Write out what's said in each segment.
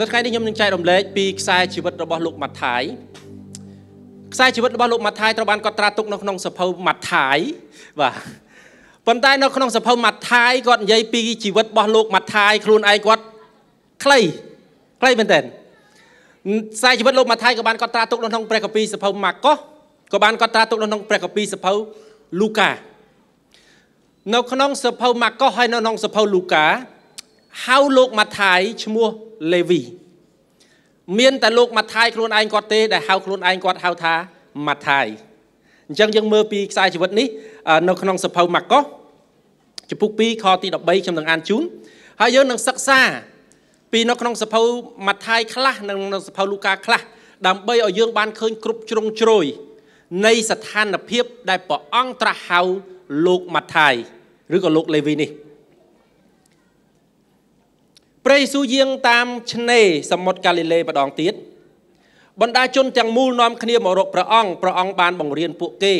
នៅថ្ងៃនេះខ្ញុំនឹងចែករំលែកពីខ្សែជីវិតរបស់លោកម៉ាថាយខ្សែជីវិតរបស់លោកម៉ាថាយត្រូវបាន កត់ត្រាទុកនៅក្នុងសភៅម៉ាថាយបាទប៉ុន្តែ នៅក្នុងសភៅម៉ាថាយគាត់និយាយពីជីវិតរបស់លោកម៉ាថាយខ្លួនឯងគាត់ខ្លីខ្លីមែនតើខ្សែជីវិតលោកម៉ាថាយក៏បាន កត់ត្រាទុកនៅក្នុងព្រះកាពីសភៅម៉ាកុសក៏បានកត់ត្រាទុកនៅក្នុងព្រះកាពីសភៅលូកានៅក្នុងសភៅម៉ាកុសហើយនៅក្នុងសភៅលូកាហៅលោកម៉ាថាយឈ្មោះលេវី មានតែលោកម៉ាថាយខ្លួនឯងគាត់ទេ ដែលហៅខ្លួនឯងគាត់ហៅថាម៉ាថាយអញ្ចឹងយើងមើលពីខ្សែជីវិតនេះ នៅក្នុងសភៅម៉ាកុសចំពុក2ខទី13ខ្ញុំនឹងអានជូនហើយយើងនឹងសិក្សា ពីនៅក្នុងសភៅម៉ាថាយខ្លះនិងនៅសភៅលូកាខ្លះដើម្បីឲ្យយើង បានឃើញគ្រប់ជ្រុងជ្រោយនៃស្ថានភាព ដែលព្រះអង្គត្រាស់ហៅលោកម៉ាថាយឬក៏លោកលេវីនេះព្រះយេស៊ូវយាងតាមឆ្នេរសមុទ្រកាលីលេម្ដងទៀតបណ្ដាជនទាំងមូលនាំគ្នាមករកព្រះអង្គព្រះអង្គបានបង្រៀនពួកគេ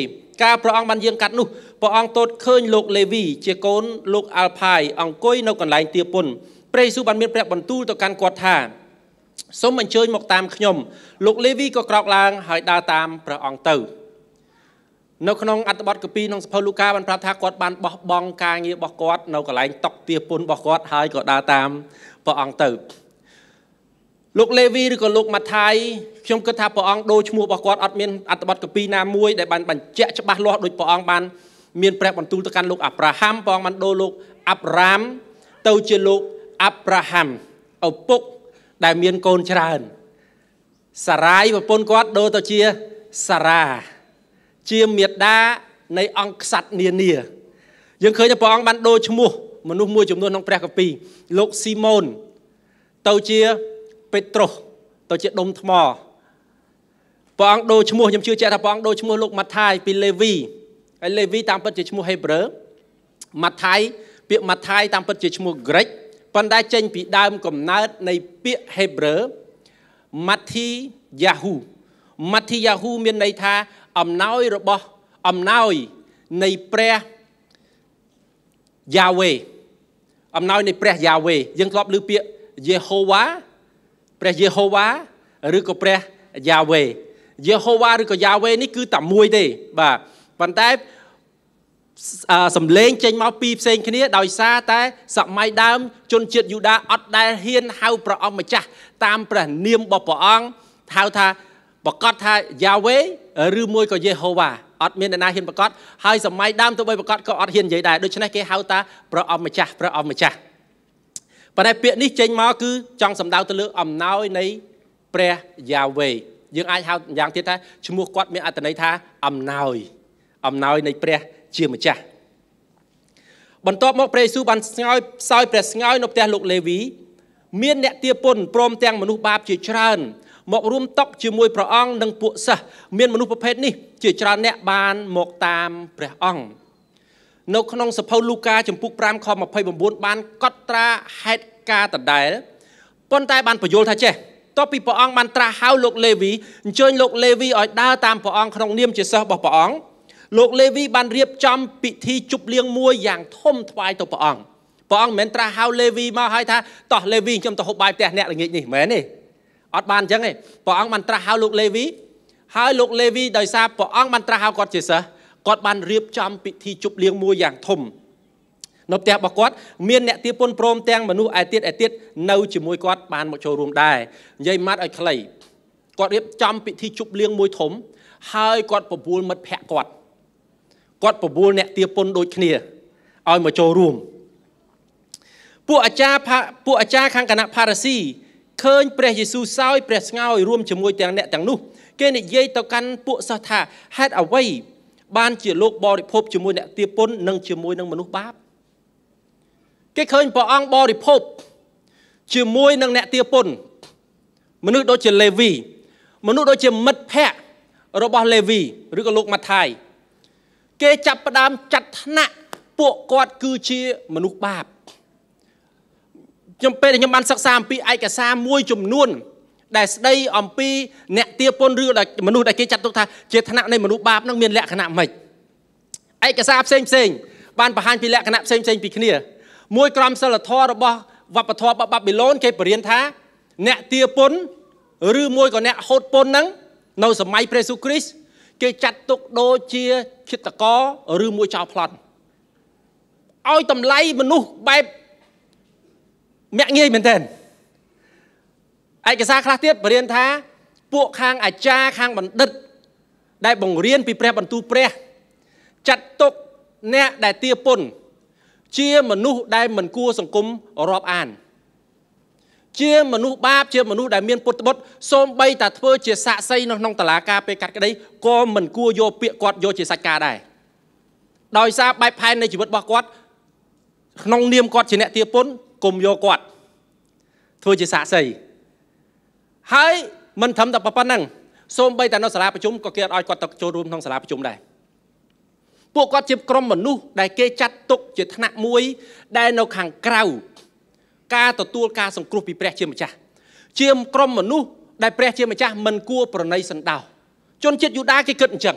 ការព្រះអង្គបានយាងកាត់នោះព្រះអង្គទតឃើញលោកលេវីជាកូនលោកអាល់ផាយអង្គុយនៅកន្លែងទាពុនព្រះយេស៊ូវបានមានព្រះបន្ទូលទៅកាន់គាត់ថាសូមអញ្ជើញមកតាមខ្ញុំ លោកលេវីក៏ក្រោកឡើងហើយដើរតាមព្រះអង្គទៅនៅក្នុងអត្ថបទកពីក្នុងសភៅលូកាបានប្រាប់ថាគាត់បានបោះបង់ការងាររបស់គាត់នៅកន្លែងតុកទាពុនរបស់គាត់ហើយក៏ដើរតាមព្រះអង្គទៅលោកលេវីឬក៏លោកម៉ាថាយខ្ញុំគិតថាព្រះអង្គដូរឈ្មោះរបស់គាត់អត់មានអត្ថបទកពីណាមួយដែលបានបញ្ជាក់ច្បាស់លាស់ដោយព្រះអង្គបានមានព្រះបន្ទូលទៅកាន់លោកអាប់រ៉ាហាំព្រះអង្គបានដូរលោកអាប់រ៉ាមទៅជាលោកអាប់រ៉ាហាំឪពុកដែលមានកូនច្រើនសារ៉ាយប្រពន្ធគាត់ដូរទៅជាសារ៉ាជាមេដានៃអង្គក្សត្រនានាយើងឃើញថាព្រះអង្គបានដូរឈ្មោះមនុស្សមួយចំនួនក្នុងព្រះកាពីលោកស៊ីម៉ូនទៅជាពេត្រុសទៅជាដុំថ្មព្រះអង្គដូរឈ្មោះខ្ញុំជឿជាក់ថាព្រះអង្គដូរឈ្មោះលោកម៉ាថាយពីលេវីហើយលេវីតាមពិតជាឈ្មោះហេប្រឺម៉ាថាយពាក្យម៉ាថាយតាមពិតជាឈ្មោះក្រិចប៉ុន្តែចេញពីដើមកំណើតនៃពាក្យហេប្រឺម៉ាធីយ៉ាហ៊ូម៉ាធីយ៉ាហ៊ូមានន័យថា អំណោយរបស់ អំណោយនៃព្រះយ៉ាវេអំណោយនៃព្រះយ៉ាវេយើងធ្លាប់ឮពាក្យយេហូវ៉ាព្រះយេហូវ៉ាឬក៏ព្រះយ៉ាវេយេហូវ៉ាឬក៏យ៉ាវេ នេះគឺតែមួយទេ បាទប៉ុន្តែសំឡេងចេញមកពីផ្សេងគ្នាដោយសារតែ សម័យដើម ជនជាតិយូដាអត់ដែលហ៊ានហៅព្រះអង្គម្ចាស់តាមព្រះ នាមរបស់ព្រះអង្គហៅថាប្រកាសថាយ៉ាវេឬមួយក៏យេហូវ៉ាអត់ មានអ្នកណាហ៊ានប្រកាសហើយសម័យដើមទៅបីប្រកាសក៏អត់ហ៊ាននិយាយដែរដូច្នេះគេហៅថាព្រះអង្គម្ចាស់ព្រះអង្គម្ចាស់ប៉ុន្តែពាក្យនេះចេញមកគឺចង់សំដៅទៅលើអំណោយនៃព្រះយ៉ាវេយើងអាចហៅយ៉ាងទៀតថាឈ្មោះគាត់មានអត្ថន័យថា អំណោយអំណោយនៃព្រះជាម្ចាស់បន្ទាប់មកព្រះយេស៊ូវបានស្ងោយសោយព្រះស្ងោយនៅផ្ទះលោកលេវីមានអ្នកទាពុនព្រមទាំងមនុស្សបាបជាច្រើនមករួមតុកជាមួយព្រះអង្គនិងពួកសិស្សមានមនុស្សប្រភេទនេះជាច្រើនអ្នកបានមកតាមព្រះអង្គនៅក្នុងសភៅលូកាចំពុក5ខ29បាន កត់ត្រាហេតុការណ៍ដដែលប៉ុន្តែបានបញ្យល់ថាចេះតពីព្រះអង្គបានត្រាស់ហៅលោកលេវីអញ្ជើញលោកលេវីឲ្យដើរតាមព្រះអង្គក្នុងនាមជាសិស្សរបស់ព្រះអង្គលោកលេវី បានរៀបចំពិធីជប់លៀងមួយយ៉ាងធំថ្វាយទៅព្រះអង្គព្រះអង្គមិនមែនត្រាស់ហៅលេវីមកឲ្យថាតោះលេវីខ្ញុំទៅហូបបាយផ្ទះអ្នកល្ងាចនេះមែនទេអត់បានអញ្ចឹងទេព្រះអង្គបានត្រាស់ហៅលោកលេវីហើយលោកលេវីដោយសារព្រះអង្គបានត្រាស់ហៅគាត់ជាសិស្សគាត់បានរៀបចំពិធីជប់លៀងមួយយ៉ាងធំនៅផ្ទះរបស់គាត់មានអ្នកទាពុនព្រមទាំងមនុស្សឯទៀតឯទៀតនៅជាមួយគាត់បានមកចូលរួមដែរនិយាយម៉ាត់ឲ្យខ្លីគាត់រៀបចំពិធីជប់លៀងមួយធំ ហើយគាត់បបួលមិត្តភ័ក្ដិគាត់គាត់បបួលអ្នកទាពុនដូចគ្នាឲ្យមកចូលរួមពួកអាចារ្យពួកអាចារ្យខាងគណៈផារ៉ាស៊ីឃើញព្រះយេស៊ូវសោយព្រះស្ងោយរួមជាមួយទាំងអ្នកទាំងនោះ គេនិយាយទៅកាន់ពួកសិស្សថាហេតុអ្វីបានជាលោកបរិភពជាមួយអ្នកទាពុននិងជាមួយនឹងមនុស្សបាបគេឃើញព្រះអង្គបរិភពជាមួយនឹងអ្នកទាពុន មនុស្សដូចជាលេវី មនុស្សដូចជាមិត្តភ័ក្តិរបស់លេវីឬក៏លោកម៉ាថាយគេចាប់ផ្ដើមចាត់ថ្នាក់ពួកគាត់គឺជាមនុស្សបាបខ្ញុំពេលដែលខ្ញុំបានសិក្សាអំពីឯកសារមួយចំនួនដែលស្ដីអំពីអ្នកទាពុនឬមនុស្សដែលគេចាត់ទុកថាជាឋានៈនៃមនុស្សបាបនឹងមាន លក្ខណៈម៉េចឯកសារផ្សេងផ្សេង បានបង្ហាញពីលក្ខណៈផ្សេងផ្សេងពីគ្នា មួយក្រមសិលធម៌របស់វប្បធម៌បាប៊ីឡូនគេបរៀនថា អ្នកទាពុនឬមួយក៏អ្នកហូតពុននឹងនៅសម័យព្រះយេស៊ូវគ្រីស្ទគេចាត់ទុកដូចជាឃាតករឬមួយចោរប្លន់ឲ្យតម្លៃមនុស្សបែបមាក់ងាយមែនតើឯកសារខ្លះទៀតបរៀនថា ពួកខាងអាចារ្យខាងបណ្ឌិតដែលបង្រៀនពីព្រះបន្ទូលព្រះចាត់ទុកអ្នកដែលទាពុន ជាមនុស្សដែលមិនគួរសង្គមរាប់អាន ជាមនុស្សបាបជាមនុស្សដែលមានពុតបុតសូម្បីតែធ្វើជាសាក់សីនៅក្នុងតឡាការពេលកាត់ក្តីក៏មិនគួរយកពាក្យគាត់យកជាសាច់ការដែរ ដោយសារបែបផែននៃជីវិតរបស់គាត់ក្នុងនាមគាត់ជាអ្នកទាពុនកុំយកគាត់ធ្វើជាសាកសីហើយមិនត្រឹមតែប៉ុណ្ណឹងសូម្បីតែនៅសាលាប្រជុំក៏គេអត់ឲ្យគាត់ទៅចូលរួមក្នុងសាលាប្រជុំដែរពួកគាត់ជា ក្រុមមនុស្សដែល គេចាត់ទុកជាថ្នាក់មួយដែលនៅខាងក្រៅការទទួលការសង្គ្រោះពីព្រះជាម្ចាស់ជាក្រុមមនុស្សដែលព្រះជាម្ចាស់មិនគួរប្រណីសណ្ដោសជនជាតិយូដាគេគិតអញ្ចឹង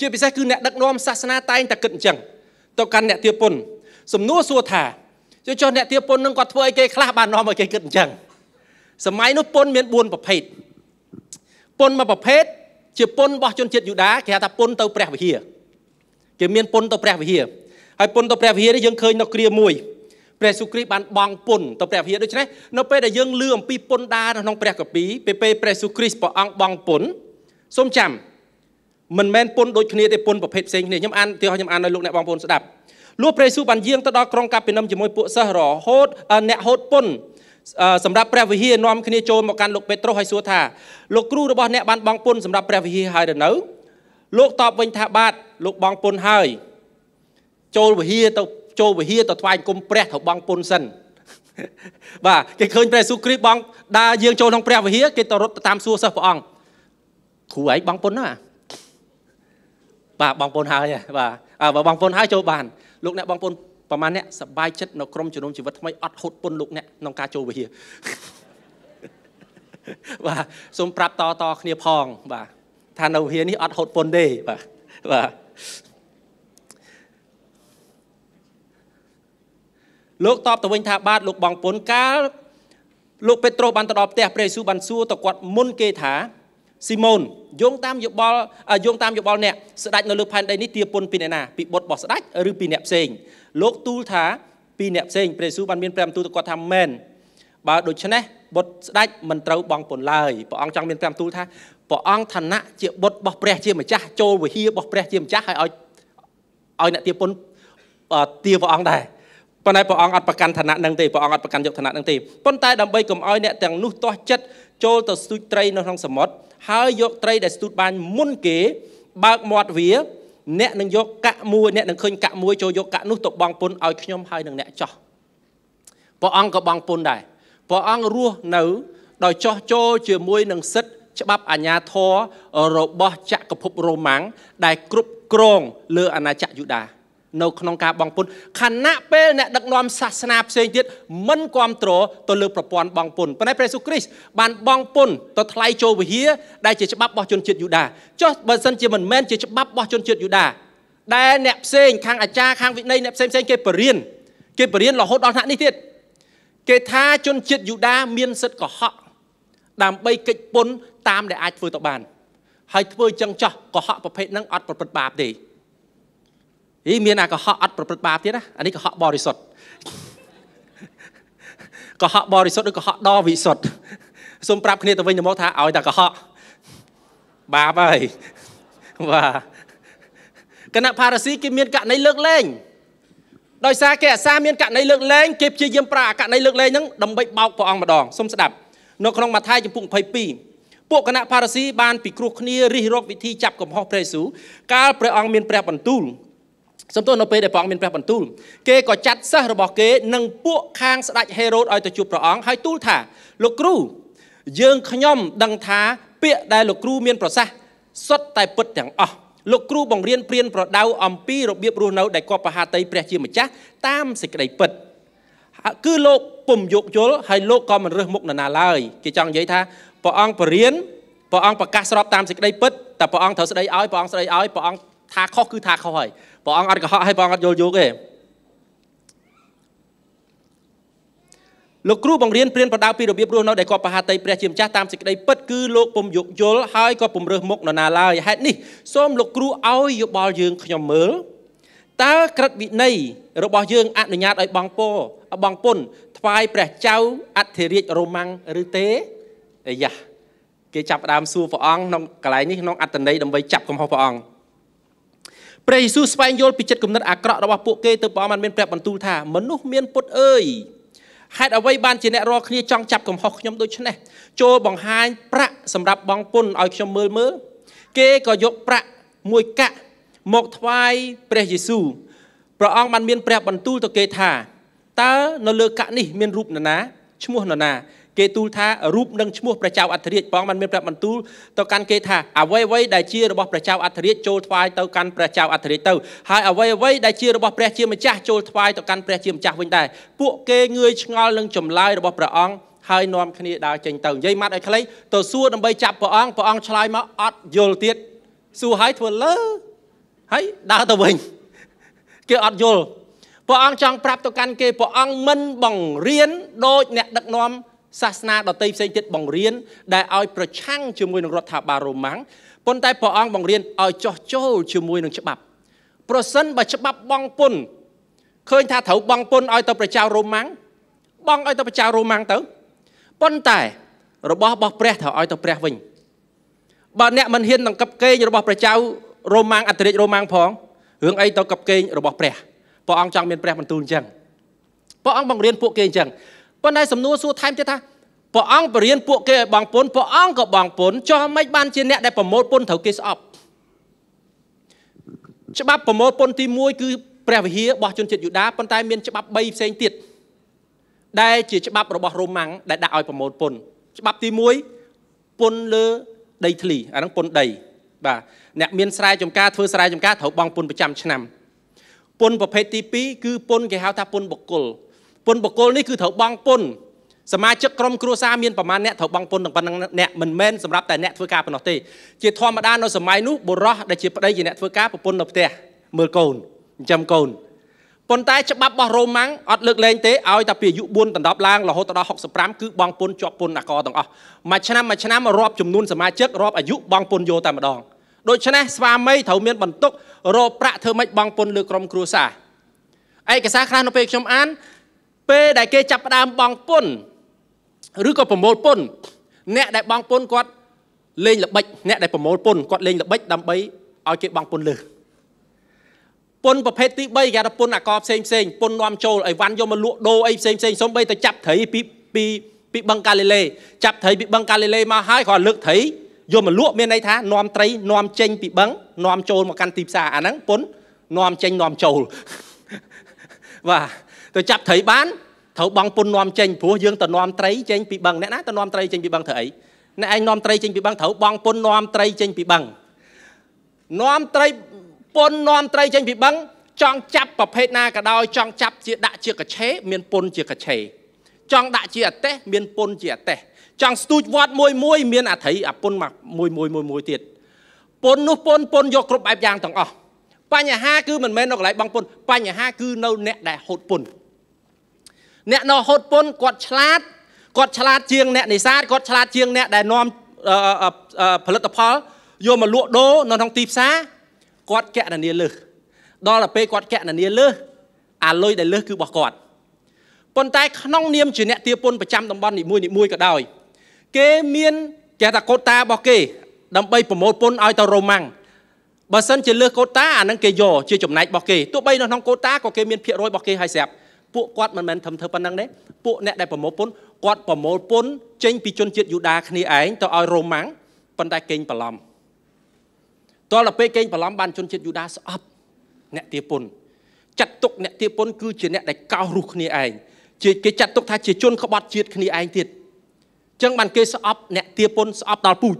ជាពិសេសគឺអ្នកដឹកនាំសាសនាតែងតែគិតអញ្ចឹងទៅកាន់អ្នកទាពុនសំណួរសួរថាយកចុះអ្នកទាពុននឹងគាត់ធ្វើអីគេខ្លះបាននាំឲ្យគេគិតអញ្ចឹងសម័យនោះពុន មាន4ប្រភេទពុនមួយប្រភេទជាពុនរបស់ជនជាតិយូដាគេហៅថាពុនទៅព្រះវិហារគេមានពុនទៅព្រះវិហារហើយពុនទៅព្រះវិហារនេះយើងឃើញនៅគ្រាមួយព្រះសុគ្រីបានបងពុនទៅព្រះវិហារដូច្នេះនៅពេលដែលយើងលឺអំពីពុនដានៅក្នុងព្រះកាពីពេលពេលព្រះសុគ្រីព្រះអង្គបងពុនសូមចាំមិនមែនពុនដូចគ្នាទេពុនប្រភេទផ្សេងគ្នាខ្ញុំអានទីខ្ញុំអានឲ្យលោកអ្នកបងប្អូនស្ដាប់លុះព្រះយេស៊ូវបានយាងទៅដល់ក្រុងកាពីនឹមជាមួយពួកសិស្សរហូតអ្នកហូតពុនសម្រាប់ព្រះវិហារនាំគ្នាចូលមកកាន់លោកពេត្រុសហើយសួរថាលោកគ្រូរបស់ អ្នកបានបង ពុនសម្រាប់ព្រះវិហារហើយឬនៅលោកតបវិញថាបាទលោកបងពុនហើយចូលវិហារទៅចូលវិហារទៅថ្វាយគុំព្រះទៅបងពុនសិនបាទគេឃើញព្រះស៊ូគ្រីស្ទបងដើរយាងចូលក្នុងព្រះវិហារគេទៅរត់តាមសួរសិស្សព្រះអង្គគ្រូឯងបងពុនណាបាទបងពុនហើយបាទអើបើបងពុនហើយចូលបានលោកអ្នកបងប្អូនប្រហែលអ្នកសบายចិត្តនៅក្រមជំនុំជីវិតថ្មីអត់ហូតពុនលោកអ្នកក្នុងការចូលវិហារបាទសូមប្រាប់តតគ្នាផង បាទថានៅវិហារនេះអត់ហូតពុនទេបាទបាទលោកតបទៅវិញថាបាទលោកបងពុនកាលលោកពេត្រុសបានទៅដល់ផ្ទះព្រះយេស៊ូវបានសួរទៅគាត់មុនគេថាស៊ីម៉ូនយោងតាមយោបល់យោងតាមយោបល់អ្នកស្ដេចនៅលើផែនដីនេះទាពុនពីអ្នកណាពីបុត្ររបស់ស្ដេចឬពីអ្នកផ្សេងលោកទូលថាពីអ្នកផ្សេងព្រះយេស៊ូវបានមានព្រះបន្ទូលទៅគាត់ថាមែនបើដូច្នេះបុត្រស្ដេចមិនត្រូវបងពុនឡើយព្រះអង្គចង់មានព្រះបន្ទូលថាព្រះអង្គឋានៈជាបុត្ររបស់ព្រះជាម្ចាស់ចូលវិហាររបស់ព្រះជាម្ចាស់ឲ្យឲ្យអ្នកទាពុនទាព្រះអង្គដែរប៉ុន្តែព្រះអង្គអត់ប្រកាន់ឋានៈនឹងទេព្រះអង្គអត់ប្រកាន់យកឋានៈនឹងទេប៉ុន្តែដើម្បីកុំឲ្យអ្នកទាំងនោះទាស់ចិត្តចូលទៅស្ទូចត្រីនៅក្នុងសមុទ្រហើយយកត្រីដែលស្ទូចបានមុនគេបើកមាត់វាអ្នកនឹងយកកាក់មួយអ្នកនឹងឃើញកាក់មួយចូលយកកាក់នោះទៅបងពុនឲ្យខ្ញុំហើយនឹងអ្នកចោះព្រះអង្គក៏បងពុនដែរព្រះអង្គរស់នៅដោយចោះចូលជាមួយនឹងសិទ្ធច្បាប់អាញាធររបស់ចក្រភពរ៉ូម៉ាំងដែលគ្រប់គ្រងលើអាណាចក្រយូដានៅក្នុងការបងពុនខណៈពេលអ្នកដឹកនាំសាសនាផ្សេងទៀតមិនគ្រប់គ្រងទៅលើប្រព័ន្ធបងពុនប៉ុន្តែព្រះយេស៊ូវគ្រីស្ទបានបងពុនទៅថ្លៃចូលវិហារដែលជាច្បាប់របស់ជនជាតិយូដាចុះបើសិនជាមិនមែនជាច្បាប់របស់ជនជាតិយូដាដែលអ្នកផ្សេងខាងអាចារ្យខាងវិន័យអ្នកផ្សេងផ្សេងគេបរៀនគេបរៀនរហូតដល់ថ្នាក់នេះទៀតគេថាជនជាតិយូដាមានសិទ្ធិកុហកដើម្បីកិច្ចពុនតាមដែលអាចធ្វើទៅបាន ហើយធ្វើចឹងចោះកុហកប្រភេទហ្នឹងអត់ប្រព្រឹត្តបាបទេអីមានអាកុហកអត់ប្រព្រឹត្តបាបទៀតណាអានេះកុហកបរិសុទ្ធកុហកបរិសុទ្ធឬកុហកដ៏វិសុទ្ធសូមប្រាប់គ្នាទៅវិញទៅមកថាឲ្យតែកុហកបាបហើយបាទគណៈផារ៉ាស៊ីគេមានករណីលើកលែងដោយសារគេអាសាមានករណីលើកលែងគេព្យាយាមប្រើករណីលើកលែងហ្នឹងដើម្បីបោកព្រះអង្គម្ដងសូមស្ដាប់នៅក្នុងម៉ាថាយចំពុក22ពួកគណៈផារ៉ាស៊ីបានពិគ្រោះគ្នារិះរកវិធីចាប់កំហុសព្រះយេស៊ូវកាលព្រះអង្គមានព្រះបន្ទូលសំទោសនៅពេលដែលព្រះអង្គមានព្រះបន្ទូលគេក៏ចាត់សិស្សរបស់គេនិងពួកខាងស្ដេចហេរ៉ូតឲ្យទៅជួបព្រះអង្គហើយទូលថា លោកគ្រូយើងខ្ញុំ ដឹងថា ពាក្យដែលលោកគ្រូមានប្រសាសន៍សុទ្ធតែពិតទាំងអស់លោកគ្រូបង្រៀនព្រៀនប្រដៅអំពីរបៀបរស់នៅ ដែលគបបហាតីព្រះជាម្ចាស់តាមសេចក្តីពិតគឺលោកពុំយោគយល់ហើយលោកក៏មិនរើសមុខនរណាឡើយគេចង់និយាយថាព្រះអង្គបរៀនព្រះអង្គប្រកាសស្របតាមសេចក្តីពិតតែព្រះអង្គត្រូវស្ដីឲ្យព្រះអង្គស្ដីឲ្យព្រះអង្គថាខុសគឺថាខុសហើយព្រះអង្គអត់កុហកហើយព្រះអង្គអត់យល់យោគទេលោកគ្រូបង្រៀនព្រានប្រដៅពីរបៀបរស់នៅដែលគាត់បហាតីព្រះជាម្ចាស់តាមសេចក្តីពិតគឺលោកពុំយកយល់ហើយក៏ពុំរើសមុខនរណាឡើយហេតុនេះសូមលោកគ្រូឲ្យយោបល់យើងខ្ញុំមើលតើក្រឹតវិន័យរបស់ យើងអនុញ្ញាតឲ្យបងពោបងពុន ថ្វាយព្រះចៅអធិរាជរ៉ូម៉ាំងឬទេអាយ៉ាគេចាប់ដើមសួរព្រះអង្គក្នុងកន្លែងនេះក្នុងអត្តន័យដើម្បីចាប់កំហុសព្រះអង្គព្រះយេស៊ូវស្វែងយល់ពីចិត្តគំនិតអាក្រក់របស់ពួកគេទៅព្រះអង្គបានមានព្រះបន្ទូលថាមនុស្សមានពុតអើយហេតុអ្វីបានជាអ្នករាល់គ្នាចង់ចាប់កំហុសខ្ញុំដូច្នេះចូលបង្ហាញប្រាក់សម្រាប់បងពុនឲ្យខ្ញុំមើលមើលគេក៏យកប្រាក់មួយកាក់មកថ្វាយព្រះយេស៊ូវព្រះអង្គបានមានព្រះបន្ទូលទៅគេថាតើនៅលើកាក់នេះមានរូបនរណាឈ្មោះនរណាគេទូលថារូបនិងឈ្មោះព្រះចៅអធិរាជផងបានមានប្រាប់បន្ទូលទៅកាន់គេថាអ្វីអ្វីដែលជារបស់ព្រះចៅអធិរាជចូលថ្វាយទៅកាន់ព្រះចៅអធិរាជទៅហើយអ្វីអ្វីដែលជារបស់ព្រះជាម្ចាស់ចូលថ្វាយទៅកាន់ព្រះជាម្ចាស់វិញដែរពួកគេងឿយឆ្ងល់នឹងចម្លើយរបស់ព្រះអង្គហើយនាំគ្នាដើរចេញទៅនិយាយម៉ាត់ឲ្យខ្លីទៅសួរដើម្បីចាប់ព្រះអង្គព្រះអង្គឆ្លើយមកអត់យល់ទៀតសួរហើយធ្វើលើហើយដើរទៅវិញគេអត់យល់ព្រះអង្គចង់ប្រាប់ទៅកាន់គេព្រះអង្គមិនបង្រៀនដូចអ្នកដឹកនាំសាសនាដតីផ្សេងទៀតបង្រៀនដែលឲ្យប្រឆាំងជាមួយនឹងរដ្ឋាភិបាលរ៉ូម៉ាំងប៉ុន្តែព្រះអង្គបង្រៀនឲ្យចោះចូលជាមួយនឹងច្បាប់ប្រសិនបើច្បាប់បងពុនឃើញថាត្រូវបងពុនឲ្យទៅប្រជារ៉ូម៉ាំងបងឲ្យទៅប្រជារ៉ូម៉ាំងទៅប៉ុន្តែរបស់របស់ព្រះត្រូវឲ្យទៅព្រះវិញបើអ្នកមិនហ៊ាននឹងកັບកេងរបស់ប្រជារ៉ូម៉ាំងអន្តរិចរ៉ូម៉ាំងផងរឿងអីទៅកັບកេងរបស់ព្រះព្រះអង្គចង់មានព្រះបន្ទូលអញ្ចឹងព្រះអង្គបង្រៀនពួកគេអញ្ចឹងប៉ុន្តែសំណួរសួរថែមទៀតថាព្រះអង្គបរៀនពួកគេឲ្យបងពុនព្រះអង្គក៏បងពុនចុះមិនបានជាអ្នកដែលប្រមូលពុនត្រូវគេស្អប់ច្បាប់ប្រមូលពុនទី1គឺព្រះវិហាររបស់ជនជាតិយូដាប៉ុន្តែមានច្បាប់3ផ្សេងទៀតដែលជា ច្បាប់របស់រ៉ូម៉ាំងដែលដាក់ឲ្យប្រមូលពុនច្បាប់ទី1ពុនលើដីធ្លីអាហ្នឹងពុនដី បាទអ្នកមានស្រែចម្ការធ្វើស្រែចម្ការត្រូវបង់ពុនប្រចាំឆ្នាំ ពុនប្រភេទទី2គឺពុនគេហៅថាពុនបុគ្គលពន្ធបុគ្គលនេះគឺត្រូវបង់ពន្ធសមាជិកក្រុមគ្រួសារមានប្រមាណអ្នកត្រូវបង់ពន្ធទាំងប៉ុណ្ណឹងអ្នកមិនមែនសម្រាប់តែអ្នកធ្វើការប៉ុណ្ណោះទេជាធម្មតានៅសម័យនោះបុរសដែលជាប្តីជាអ្នកធ្វើការប្រពន្ធនៅផ្ទះមើលកូនចិញ្ចឹមកូនប៉ុន្តែច្បាប់របស់រ៉ូម៉ាំងអត់លើកលែងទេឲ្យតែពីអាយុ4ដណ្ដប់ឡើងរហូតដល់65គឺបងពុនជាប់ពុនអកទាំងអស់មួយឆ្នាំមួយឆ្នាំរាប់ចំនួនសមាជិករាប់អាយុបងពុនយោតែម្ដងដូច្នេះស្វាមីត្រូវមានបន្ទុករកប្រាក់ធ្វើម៉េចបងពុនលើក្រុមគ្រួសារឯកសារខ្លះនៅពេលខ្ញុំអានពេលដែលគេចាប់ផ្ដើមបងពុនឬក៏ប្រមូលពុន អ្នកដែលបង ពុនគាត់ លេងល្បិចអ្នកដែលប្រមូលពុនគាត់លេងល្បិចដើម្បីឲ្យគេបងពុនលើសពុនប្រភេទទី3គេថាពុនអាករផ្សេងផ្សេងពុន នាំចូលអីវ៉ាន់យកមកលក់ដូរអីផ្សេងផ្សេងសំបីទៅចាប់ត្រីពីពីពីបឹងកាលីលេចាប់ត្រីពីបឹងកាលីលេមកហើយគាត់លើកត្រីយកមកលក់មានន័យថានាំត្រីនាំចេញពីបឹងនាំចូលមកកាន់ទីផ្សារអាហ្នឹងពុននាំចេញនាំចូលបាទទៅចាប់ត្រីបានត្រូវបងពុននាំចេញព្រោះយើងទៅនាំត្រីចេញពីបឹងអ្នកណាទៅនាំត្រីចេញពីបឹងត្រូវអីអ្នកឯងនាំត្រីចេញពីបឹងត្រូវបងពុននាំត្រីចេញពីបឹងនាំត្រីពុននាំត្រីចេញពីបឹងចង់ចាប់ប្រភេទណាក៏ដោយចង់ចាប់ជាដាក់ជាកឆេមានពុនជាកឆេចង់ដាក់ជាអទេសមានពុនជាអទេសចង់ស្ទូចវត្តមួយមួយ មានអត្រីអពុនមួយមួយមួយមួយទៀតពុននោះពុនពុនយកគ្រប់បែបយ៉ាងទាំងអស់បញ្ហាគឺមិនមែននៅកន្លែងបងពុនបញ្ហាគឺនៅអ្នកដែលហូតពុនអ្នកនៅហូតពុនគាត់ឆ្លាតគាត់ឆ្លាតជាងអ្នកនេសាទគាត់ឆ្លាតជាងអ្នកដែលនាំផលិតផលយកមកលក់ដូរនៅក្នុងទីផ្សារគាត់កណនាលើសដល់ទៅពេលគាត់កណនាលើសអាលុយដែលលើសគឺរបស់គាត់ប៉ុន្តែក្នុងនាមជាអ្នកទាពុនប្រចាំតំបន់នីមួយនីមួយក៏ដោយគេមានគេថាកូតារបស់គេដើម្បីប្រមូលពុនឲ្យទៅរ៉ូម៉ាំងបើសិនជាលើសកូតាអានឹងគេយកជាចំណែករបស់គេទោះបីនៅក្នុងកូតាក៏គេមានភាគរយរបស់គេឲ្យស្រាប់ពួកគាត់មិនមែនធ្វើធ្វើប៉ុណ្ណឹងទេពួកអ្នក ដែលប្រមូលពុនគាត់ប្រមូលពុនចេញពីជនជាតិយូដាគ្នាឯងទៅឲ្យរ៉ូម៉ាំងប៉ុន្តែកេងប្រឡំតរទៅពេលកេងប្រឡំបានជនជាតិយូដាស្អប់ អ្នកទាពុន ចាត់ទុកអ្នកទាពុនគឺជាអ្នកដែលកោសរុះគ្នាឯងជាគេចាត់ទុក ថាជាជនក្បត់ជាតិគ្នាឯងទៀតអញ្ចឹងបានគេស្អប់អ្នកទាពុនស្អប់ដល់ពូជ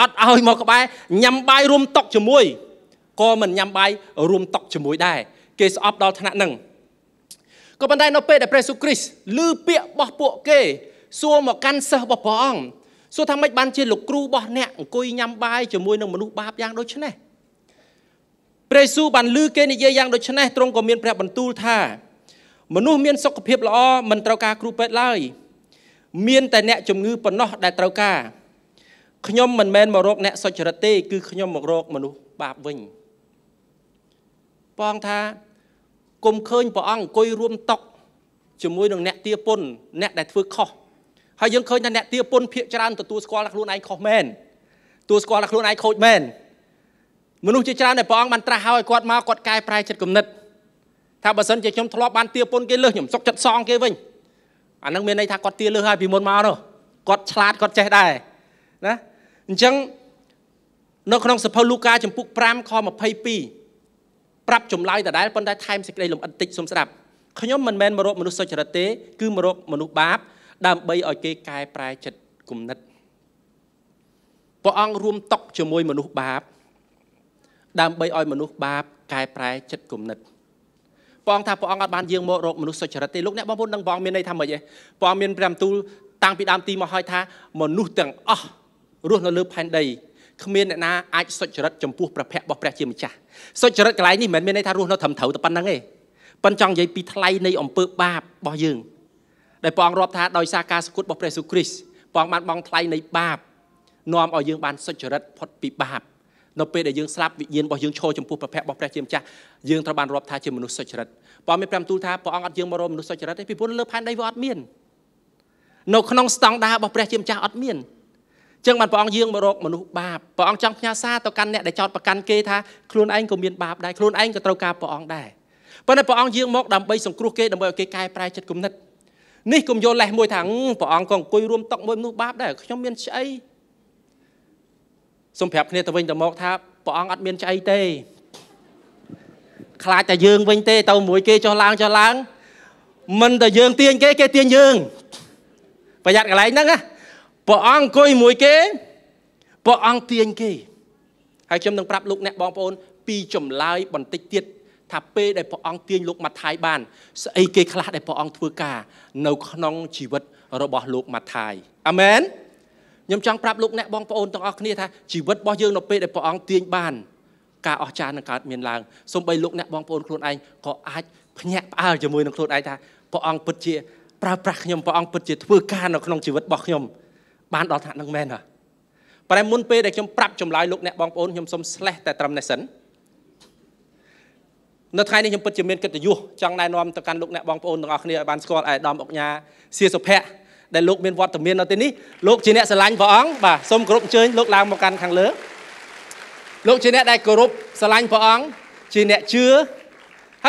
អត់ឲ្យមកក្បែរញ៉ាំបាយរួមតុកជាមួយក៏មិនញ៉ាំបាយរួមតុកជាមួយដែរគេស្អប់ដល់ថ្នាក់ហ្នឹងក៏ប៉ុន្តែនៅពេលដែលព្រះយេស៊ូវគ្រីស្ទឮពាក្យរបស់ពួកគេសួរមកកាន់សិស្សរបស់ព្រះអង្គសួរថាម៉េចបានជាលោកគ្រូរបស់អ្នកអង្គុយញ៉ាំបាយជាមួយនឹងមនុស្សបាបយ៉ាងដូចនេះព្រះយេស៊ូវបានឮគេនិយាយយ៉ាងដូចនេះទ្រង់ក៏មានព្រះបន្ទូលថាមនុស្សមាន សុខភាពល្អមិនត្រូវការគ្រូពេទ្យឡើយ មាន តែអ្នកជំងឺប៉ុណ្ណោះដែលត្រូវការខ្ញុំមិនមែនមករកអ្នក សុចរិតទេ គឺខ្ញុំ មករកមនុស្សបាបវិញព្រះអង្គថាគុំឃើញព្រះអង្គអង្គុយរួមតុកជាមួយនឹងអ្នកទាពុនអ្នកដែលធ្វើខុសហើយយើងឃើញថាអ្នកទាពុនភាកច្រើនទទួលស្គាល់ថាខ្លួនឯងខុសមែនទទួលស្គាល់ថាខ្លួនឯងខូចមែនមនុស្សជាច្រើនដែលព្រះអង្គបានត្រាស់ឲ្យគាត់មកគាត់កែប្រែចិត្តគំនិតថាបើសិនជាខ្ញុំធ្លាប់បានទាពុនគេលើសខ្ញុំសុកចិត្តសងគេវិញអានឹងមានន័យថាគាត់ទាលើសហើយពីមុនមកនោះគាត់ឆ្លាតគាត់ចេះដែរណាអញ្ចឹងនៅក្នុងសភៅលូកាចំពុក5ខ22ប្រាប់ចម្លើយដដែលប៉ុន្តែថែមសេចក្តីលំអិតតិចសូមស្ដាប់ខ្ញុំមិនមែនមករកមនុស្សសុចរិតទេគឺមករកមនុស្សបាបដើម្បីឲ្យគេកែប្រែចិត្តគំនិតព្រះអង្គរួមតុកជាមួយមនុស្សបាប ដើម្បីឲ្យមនុស្សបាបកែប្រែចិត្តគំនិតព្រះអង្គថាព្រះអង្គអាចបានយាងមករកមនុស្សសុចរិតទេលោកអ្នកបងប្អូននឹងបងមានន័យថាម៉េចទេព្រះអង្គមានព្រះមន្ទូលតាំងពីដើមទីមកហើយថាមនុស្សទាំងអស់រស់នៅលើផែនដីគ្មានអ្នកណាអាចសុចរិតចំពោះព្រះភ័ក្ររបស់ព្រះជាម្ចាស់សុចរិតកន្លែងនេះមិនមានន័យថារស់នៅត្រឹមត្រូវតែប៉ុណ្្នឹងទេប៉ុន្តែចង់និយាយពីថ្លៃនៃអំពើបាបរបស់យើងដែលព្រះអង្គរាប់ថាដោយសារការសគត់របស់ព្រះសុគ្រីស្ទព្រះអង្គបានបង់ថ្លៃនៃបាបនាំឲ្យយើងបានសុចរិតផុតពីបាបនៅពេលដែលយើងស្លាប់វិញ្ញាណរបស់យើងឈរចំពោះព្រះភ័ក្ររបស់ព្រះជាម្ចាស់យើងត្រូវបានរាប់ថាជាមនុស្សសុចរិតព្រះមានប្រាំទូលថាព្រះអង្គអត់យើងមករកមនុស្សសុចរិតទេពីព្រោះលើផែនដីវាអត់មាននៅក្នុងស្តង់ដាររបស់ព្រះជាម្ចាស់អត់មានចឹងបានព្រះអង្គយាងមករកមនុស្សបាបព្រះអង្គចង់ផ្ញើសារទៅកាន់អ្នកដែលចោទប្រកាន់គេថាខ្លួនឯងក៏មានបាបដែរខ្លួនឯងក៏ត្រូវការព្រះអង្គដែរប៉ុន្តែព្រះអង្គយាងមកដើម្បីសង្គ្រោះគេដើម្បីឲ្យគេកែប្រែចិត្តគំនិតនេះគុំយល់លេះមួយថាព្រះអង្គក៏អង្គុយរួមតុមួយមនុស្សបាបដែរខ្ញុំមានឆ្អីសូមប្រាប់គ្នាទៅវិញទៅមកថាព្រះអង្គអត់មានឆ្អីទេខ្លាចតែយើងវិញទេទៅមួយគេចុះឡើងចុះឡើងមិនតែយើងទាញគេគេទាញយើងប្រយ័ត្នកន្លែងហ្នឹងណាព្រះអង្គអង្គុយមួយគេព្រះអង្គទាញគេហើយខ្ញុំនឹងប្រាប់លោកអ្នកបងប្អូនពីចម្លើយបន្តិចទៀតថាពេលដែលព្រះអង្គទាញលោកម៉ាថាយបាន ស្អីគេខ្លះដែលព្រះអង្គធ្វើការនៅក្នុងជីវិតរបស់លោកម៉ាថាយអាមែនខ្ញុំចង់ប្រាប់លោកអ្នកបងប្អូនទាំងអស់គ្នាថាជីវិតរបស់យើងនៅពេលដែលព្រះអង្គទាញបាន ការអស្ចារ្យនឹងកើតមានឡើងសូម្បីលោកអ្នកបងប្អូនខ្លួនឯងក៏អាចភ្ញាក់ផ្អើលជាមួយនឹងខ្លួនឯងថាព្រះអង្គពិតជាប្រើប្រាស់ខ្ញុំព្រះអង្គពិតជាធ្វើការនៅក្នុងជីវិតរបស់ខ្ញុំបានដល់ថ្នាក់នឹងមែនហ៎ប្រែមុនពេលដែលខ្ញុំប្រាប់ចម្លើយលោកអ្នកបងប្អូនខ្ញុំសូមស្លេះតែត្រឹមនេះសិននៅថ្ងៃនេះខ្ញុំពិតជាមានកិត្តិយសចង់ណែនាំទៅកាន់លោកអ្នកបងប្អូនទាំងអស់គ្នាឲ្យបានស្គាល់អាយដាមអុកញ៉ាសៀសុភ័ក្រដែលលោកមានវត្តមាននៅទីនេះលោកជាអ្នកស្រឡាញ់ព្រះអង្គបាទសូមគោរពអញ្ជើញលោកឡើងមកកាន់ខាងលើលោកជាអ្នកដែលគោរពស្រឡាញ់ព្រះអង្គជាអ្នកជឿ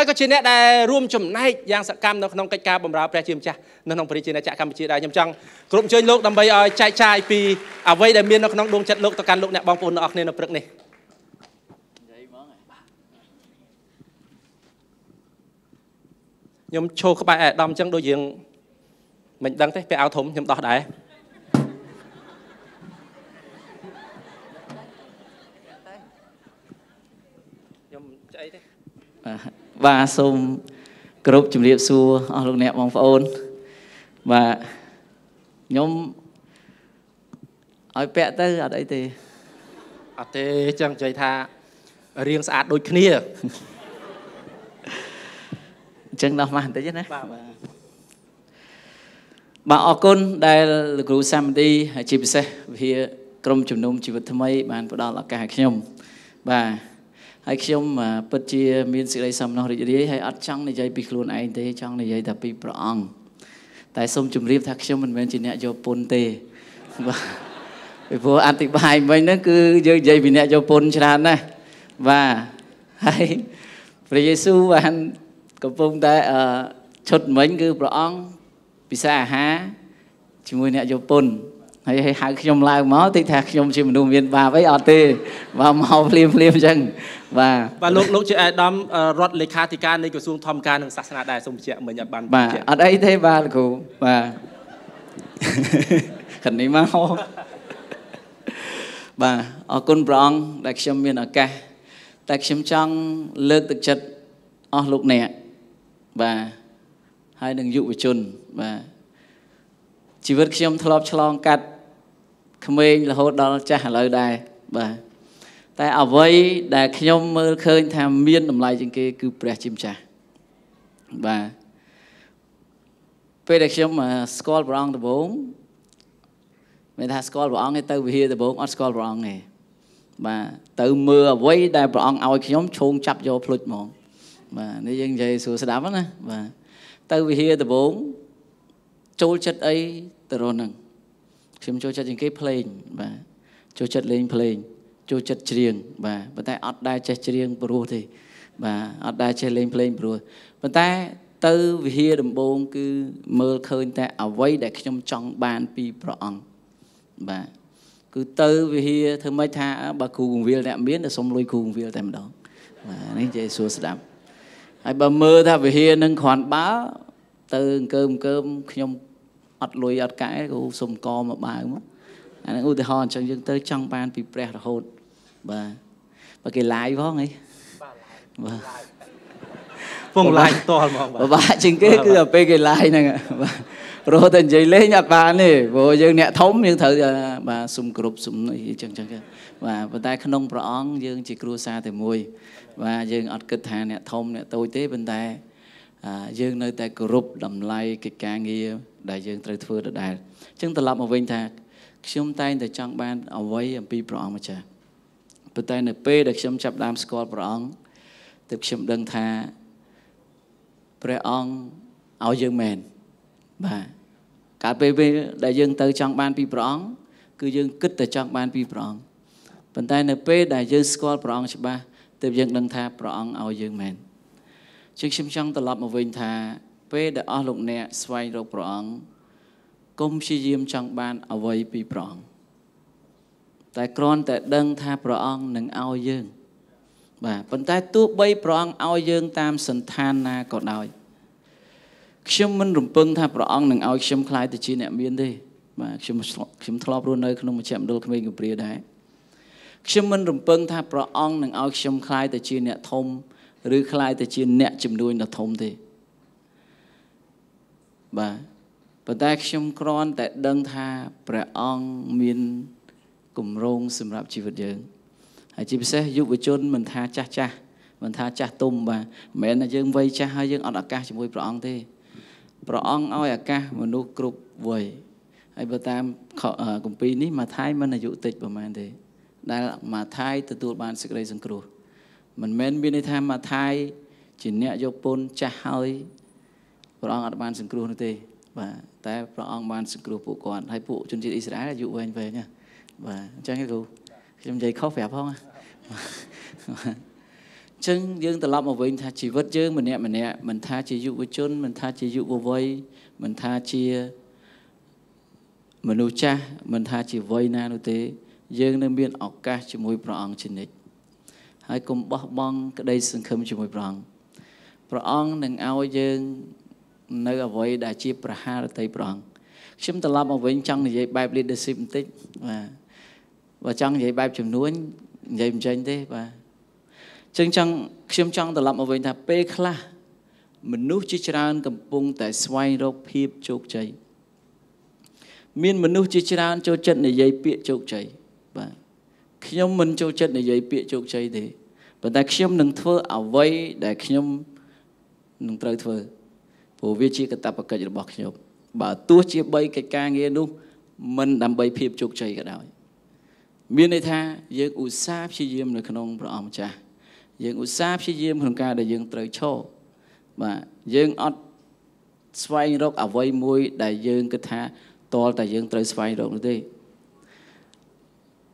ហើយក៏ជាអ្នកដែលរួមចំណែកយ៉ាងសកម្មនៅក្នុងកិច្ចការបម្រើព្រះជាម្ចាស់នៅក្នុងព្រះរាជាណាចក្រកម្ពុជាដែរខ្ញុំចង់គ្រប់អញ្ជើញលោកដើម្បីឲ្យចែកចាយពី អ្វីដែលមាននៅក្នុងដួងចិត្តលោកទៅកាន់លោកអ្នកបងប្អូនទាំងអស់គ្នានៅព្រឹកនេះខ្ញុំឈោក្បែរអាដាមអញ្ចឹងដូចយើងមិនដឹងទេពាក់អាវធំខ្ញុំដោះដែរខ្ញុំស្អីទេបាទបាទសូមគោរពជំរាបសួរអស់លោកអ្នកបងប្អូន បាទខ្ញុំឲ្យពាក់ទៅអត់អីទេអត់ទេចឹងនិយាយថារៀងស្អាតដូចគ្នាអញ្ចឹងដោះម៉ាស់បន្តិចណាបាទបាទអរគុណដែលលោកគ្រូសាមទីជាពិសេសវាក្រុមជំនុំជីវិតថ្មី បានផ្ដល់ឱកាសឲ្យខ្ញុំបាទហើយខ្ញុំពិតជាមានសេចក្តីសំណោះរីករាយហើយអត់ចង់និយាយពីខ្លួនឯងទេចង់និយាយតែពីព្រះអង្គតែសូមជម្រាបថាខ្ញុំមិនមែនជាអ្នកយកពុនទេបាទពីព្រោះអធិប្បាយមិញហ្នឹងគឺយើងនិយាយពីអ្នកយកពុនច្រើនណាស់បាទហើយព្រះយេស៊ូវបានកំពុងតែឈុតមិញគឺព្រះអង្គពិសាអាហារជាមួយអ្នកយកពុនហើយហៅខ្ញុំឡើងមកតិចថាខ្ញុំជាមនុស្សមានបាបអីអត់ទេបើមកភ្លាមភ្លាមអញ្ចឹងបាទបាទលោកលោកជាអាដាមរដ្ឋលេខាធិការនៃក្រសួងធម្មការនិងសាសនាដែរសូមបញ្ជាក់មិញអត់បានបញ្ជាក់បាទអត់អីទេបាទលោកគ្រូបាទខាងនេះមកបាទអរគុណព្រះអង្គដែលខ្ញុំមានឱកាសតែខ្ញុំចង់លើកទឹកចិត្តអស់លោកអ្នកបាទហើយនឹងយុវជន បាទជីវិតខ្ញុំធ្លាប់ឆ្លងកាត់ក្មេងរហូតដល់ចាស់ឥឡូវដែរបាទតែអ្វីដែលខ្ញុំមើលឃើញថាមានតម្លៃជាងគេ គឺព្រះជាម្ចាស់បាទពេលដែលខ្ញុំស្គាល់ព្រះអង្គដំបូងមិនថាស្គាល់ព្រះអង្គទេទៅវិហារដំបូងអត់ស្គាល់ព្រះអង្គទេបាទទៅមើលអ្វីដែលព្រះអង្គឲ្យខ្ញុំឈោងចាប់យកភ្លុចហ្មងបាទនេះយើងនិយាយស្រួលស្ដាប់ណាបាទទៅវិហារដំបូងចូលចិត្តអីទៅរនឹងខ្ញុំចូលចិត្តជាងគេភ្លេងបាទចូលចិត្តលេងភ្លេងចូលចិត្តច្រៀងបាទប៉ុន្តែអត់ដែលចេះច្រៀងព្រោះទេបាទអត់ដែលចេះលេងភ្លេងព្រោះប៉ុន្តែទៅវិហារដំបូង គឺមើលឃើញតែអ្វីដែលខ្ញុំចង់បាន ពីព្រះអង្គបាទគឺទៅវិហារធ្វើម៉េចថាបើគ្រូគង្វាលអ្នកមានសុំលុយគ្រូគង្វាលតែម្ដងបាទនេះនិយាយសួរស្ដាប់ហើយបើមើលថាវិហារនឹងគ្រាន់បើទៅអង្គើមអង្គើមខ្ញុំអត់លុយអត់កែគ្រូសុំកមកបាវមកអានឹងឧទាហរណ៍អញ្ចឹងយើងទៅចង់បានពីព្រះរហូតបាទបើគេ live ផងអីបាទពង live ផ្ទាល់ហ្មងបាទបាទជាងគេគឺដល់ពេលគេ live ហ្នឹងបាទរហូតតែនិយាយលេងអត់បានទេព្រោះយើង អ្នកធំយើងត្រូវបាទសុំគ្រប់សុំអីចឹងចឹងបាទប៉ុន្តែក្នុងព្រះអង្គយើងជា គ្រួសារតែមួយបាទយើងអត់គិតថា អ្នកធំអ្នកតូចទេប៉ុន្តែយើងនៅតែគោរពតម្លៃកិច្ចការងារដែលយើង ត្រូវធ្វើដដែលអញ្ចឹងត្រឡប់មកវិញថាខ្ញុំតែងតែចង់បានអ្វីអំពីព្រះអង្គម្ចាស់ប៉ុន្តែនៅពេលដែលខ្ញុំចាប់ដើមស្គាល់ព្រះអង្គទើបខ្ញុំដឹងថាព្រះអង្គឲ្យយើងមែនបាទកាលពេលពេលដែលយើងទៅចង់បានពីព្រះអង្គគឺយើងគិតតែចង់បានពីព្រះអង្គប៉ុន្តែនៅពេលដែលយើងស្គាល់ព្រះអង្គច្បាស់ទើបយើងដឹងថាព្រះអង្គឲ្យយើងមែនជាងខ្ញុំចង់ត្រឡប់មកវិញថា ពេលដែលអស់លោកអ្នក ស្វែងរកព្រះអង្គកុំព្យាយាមចង់បានអ្វីពីព្រះអង្គតែគ្រាន់តែដឹងថាព្រះអង្គនឹងឲ្យយើង បាទប៉ុន្តែទោះបីព្រះអង្គឲ្យយើងតាមសន្តានណាក៏ដោយ ខ្ញុំមិនរំពឹងថាព្រះអង្គនឹងឲ្យខ្ញុំខ្លាយទៅជាអ្នកមានទេ បាទខ្ញុំខ្ញុំធ្លាប់រស់នៅក្នុងមជ្ឈមណ្ឌលក្មេងកំព្រាដែរខ្ញុំមិនរំពឹងថាព្រះអង្គនឹងឲ្យខ្ញុំខ្លាយទៅជាអ្នកធំឬខ្លាយទៅ ជាអ្នកជំនួយដ៏ធំទេបាទប៉ុន្តែខ្ញុំគ្រាន់តែដឹងថាព្រះអង្គមានគម្រោងសម្រាប់ជីវិតយើងហើយជាពិសេសយុវជនមិនថាចាស់ចាស់មិនថាចាស់ទុំបាទមិនមែនយើងវ័យចាស់ហើយយើងអត់ឱកាសជាមួយព្រះអង្គទេព្រះអង្គឲ្យឱកាសមនុស្សគ្រប់វ័យហើយបើតាមគម្ពីរនេះម៉ាថាយមិនអាយុតិចប្រហែលទេ ដែលម៉ាថាយទទួលបានសេចក្តីសង្គ្រោះមិនមែនមានន័យថាម៉ាថាយជាអ្នកយកពន្ធចាស់ហើយព្រះអង្គអត់បាន សង្គ្រោះនោះទេបាទតែព្រះអង្គបានសង្គ្រោះពួកគាត់ហើយពួកជនជាតិអ៊ីស្រាអែលអាយុវែងវែងណាបាទអញ្ចឹងគ្រូខ្ញុំនិយាយខុសប្រាប់ផងអញ្ចឹងយើងត្រឡប់មកវិញថាជីវិតយើងម្នាក់ម្នាក់មិនថាជាយុវជនមិនថាជាយុវវ័យមិនថាជាមនុស្សចាស់មិនថាជាវ័យណានោះទេ យើងនៅមានឱកាសជាមួយព្រះអង្គជានិច្ចហើយកុំបោះបង់ក្តី សង្ឃឹមជាមួយព្រះអង្គព្រះអង្គនឹងឲ្យយើងនៅអ្វីដែលជាប្រហារតីព្រះអង្គខ្ញុំត្រឡប់មកវិញចង់និយាយបែប leadership បន្តិចបាទបើចង់និយាយបែបចំនួននិយាយមិនចេញទេបាទអញ្ចឹងចង់ខ្ញុំចង់ត្រឡប់មកវិញថាពេលខ្លះមនុស្សជាច្រើន កំពុងតែ ស្វែងរកភាពជោគជ័យមាន មនុស្សជាច្រើន ចូលចិត្តនិយាយពាក្យជោគជ័យបាទខ្ញុំមិនចូលចិត្តនិយាយពាក្យជោគជ័យទេប៉ុន្តែខ្ញុំនឹងធ្វើអ្វី ដែលខ្ញុំនឹងត្រូវធ្វើព្រោះវាជាកតបកិច្ចរបស់ខ្ញុំបើទោះជា3កិច្ចការងារនោះ មិនដើម្បីភាពជោគជ័យក៏ដោយមានន័យថាយើងឧស្សាហ៍ព្យាយាមនៅក្នុងព្រះអង្គម្ចាស់យើងឧស្សាហ៍ព្យាយាមក្នុងការដែលយើងត្រូវឈរបាទយើងអត់ស្វែងរកអ្វីមួយ ដែលយើងគិតថាតលតែយើងត្រូវស្វែងរកនោះទេ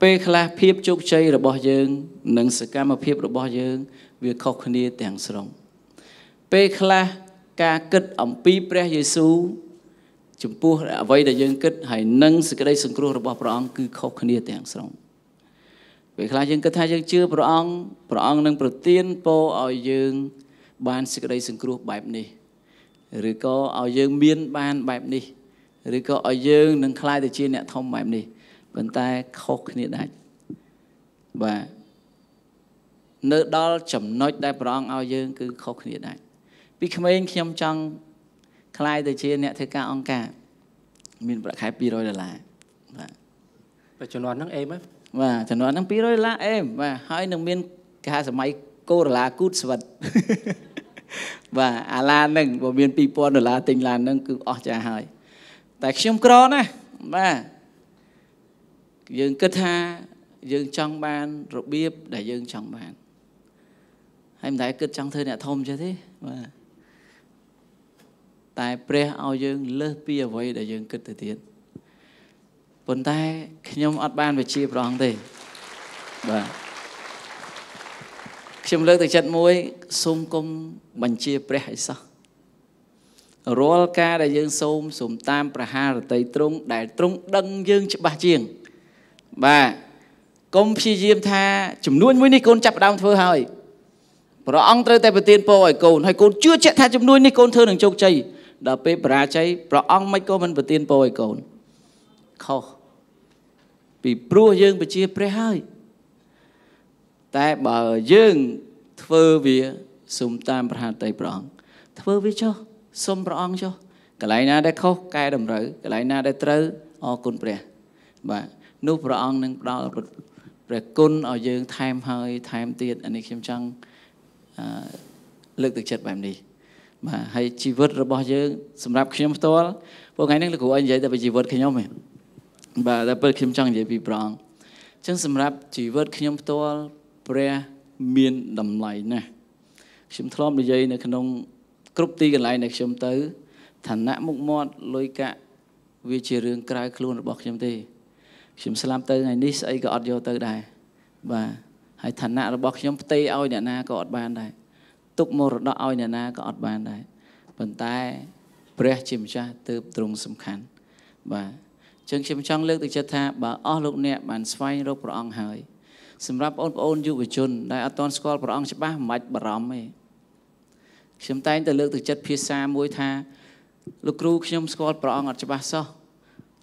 ពេលខ្លះភាពជោគជ័យរបស់យើង និងសកម្មភាពរបស់យើងវាខុសគ្នាទាំងស្រុងពេលខ្លះការគិតអំពីព្រះយេស៊ូវចំពោះអ្វីដែលយើងគិតហើយនឹងសេចក្តីសង្គ្រោះរបស់ព្រះអង្គគឺខុសគ្នាទាំងស្រុងពេលខ្លះយើងគិតថាយើងជឿព្រះអង្គព្រះអង្គនឹងប្រទានពរឲ្យយើង បានសេចក្តីសង្គ្រោះបែបនេះឬក៏ឲ្យយើង មាន បានបែបនេះឬក៏ឲ្យយើងនឹងក្លាយទៅជា អ្នកធំបែបនេះប៉ុន្តែខុសគ្នាដាច់បាទនៅដល់ចំណុចដែលព្រះអង្គឲ្យយើងគឺខុសគ្នាដាច់ពីក្មេងខ្ញុំចង់ក្លាយទៅជាអ្នកធ្វើការអង្គការ មាន ប្រាក់ខែ200ដុល្លារបាទបច្ចុប្បន្នហ្នឹងអេមហ៎បាទចំនួនហ្នឹង200ដុល្លារអេមបាទហើយនឹងមានគេហៅសម័យកូរ៉ូឡាគូតស្វិតបាទអាឡានហ្នឹងបើមាន2000ដុល្លារទិញឡានហ្នឹងគឺអស់ចាហើយ តែខ្ញុំក្រណាស់បាទយើងគិតថាយើងចង់បានរបៀបដែលយើងចង់បានហើយមិនដែលគិតចង់ធ្វើអ្នកធំចេះទេបាទតែព្រះឲ្យយើង លើសពីអ្វីដែលយើងគិតទៅទៀតប៉ុន្តែខ្ញុំអត់បានវិជាព្រះអង្គទេបាទខ្ញុំលើកទឹកចិត្តមួយសូមគុំបញ្ជាព្រះឲ្យសោះរាល់ការដែលយើងសូមសូមតាមប្រហារតីទ្រង់ដែលទ្រង់ដឹងយើងច្បាស់ជាង បាទកុំព្យាយាមថាចំនួនមួយនេះកូនចាប់ដើមធ្វើហើយព្រះអង្គត្រូវតែប្រទានពរឲ្យកូនហើយកូនជឿជាក់ថាចំនួននេះកូនធ្វើនឹងជោគជ័យដល់ពេលបរាជ័យព្រះអង្គមិនក៏មិនប្រទានពរឲ្យកូនខុសពីព្រោះយើងបជាព្រះហើយតែបើយើងធ្វើវាសុំតាមប្រហាតីព្រះអង្គធ្វើវាចុះសុំព្រះអង្គចុះកន្លែងណាដែលខុសកែតម្រូវកន្លែងណាដែលត្រូវអរគុណព្រះ បាទនោះព្រះអង្គនឹងផ្ដល់ព្រះគុណឲ្យយើងថែមហើយ ថែមទៀតអានេះខ្ញុំចង់លើកទឹកចិត្តបែបនេះបាទហើយជីវិតរបស់យើងសម្រាប់ខ្ញុំផ្ទាល់ពួកថ្ងៃនេះលោកគ្រូអីនិយាយតែពីជីវិតខ្ញុំហ្នឹងបាទតែពេលខ្ញុំចង់និយាយពីព្រះអង្គអញ្ចឹងសម្រាប់ជីវិតខ្ញុំផ្ទាល់ព្រះមានតម្លៃណាស់ខ្ញុំធ្លាប់និយាយនៅ ក្នុងគ្រប់ទីកន្លែងដែលខ្ញុំទៅឋានៈមុខមាត់លុយកាក់វាជារឿងក្រៅខ្លួនរបស់ខ្ញុំទេខ្ញុំស្លាប់ទៅថ្ងៃនេះស្អីក៏អត់យកទៅដែរបាទហើយឋានៈរបស់ខ្ញុំផ្ទេឲ្យអ្នកណាក៏អត់បានដែរទុកមរតកឲ្យអ្នកណាក៏អត់បានដែរប៉ុន្តែព្រះជាម្ចាស់ទើបទ្រង់សំខាន់បាទចឹងខ្ញុំចង់លើកទឹកចិត្តថាបើអស់លោកអ្នក បានស្វែងរកព្រះអង្គហើយ សម្រាប់បងប្អូនយុវជន ដែលអត់ទាន់ស្គាល់ព្រះអង្គច្បាស់មិនបាច់បារម្ភទេខ្ញុំតែងតែលើកទឹកចិត្តភាសាមួយថាលោកគ្រូខ្ញុំស្គាល់ព្រះអង្គអត់ច្បាស់សោះ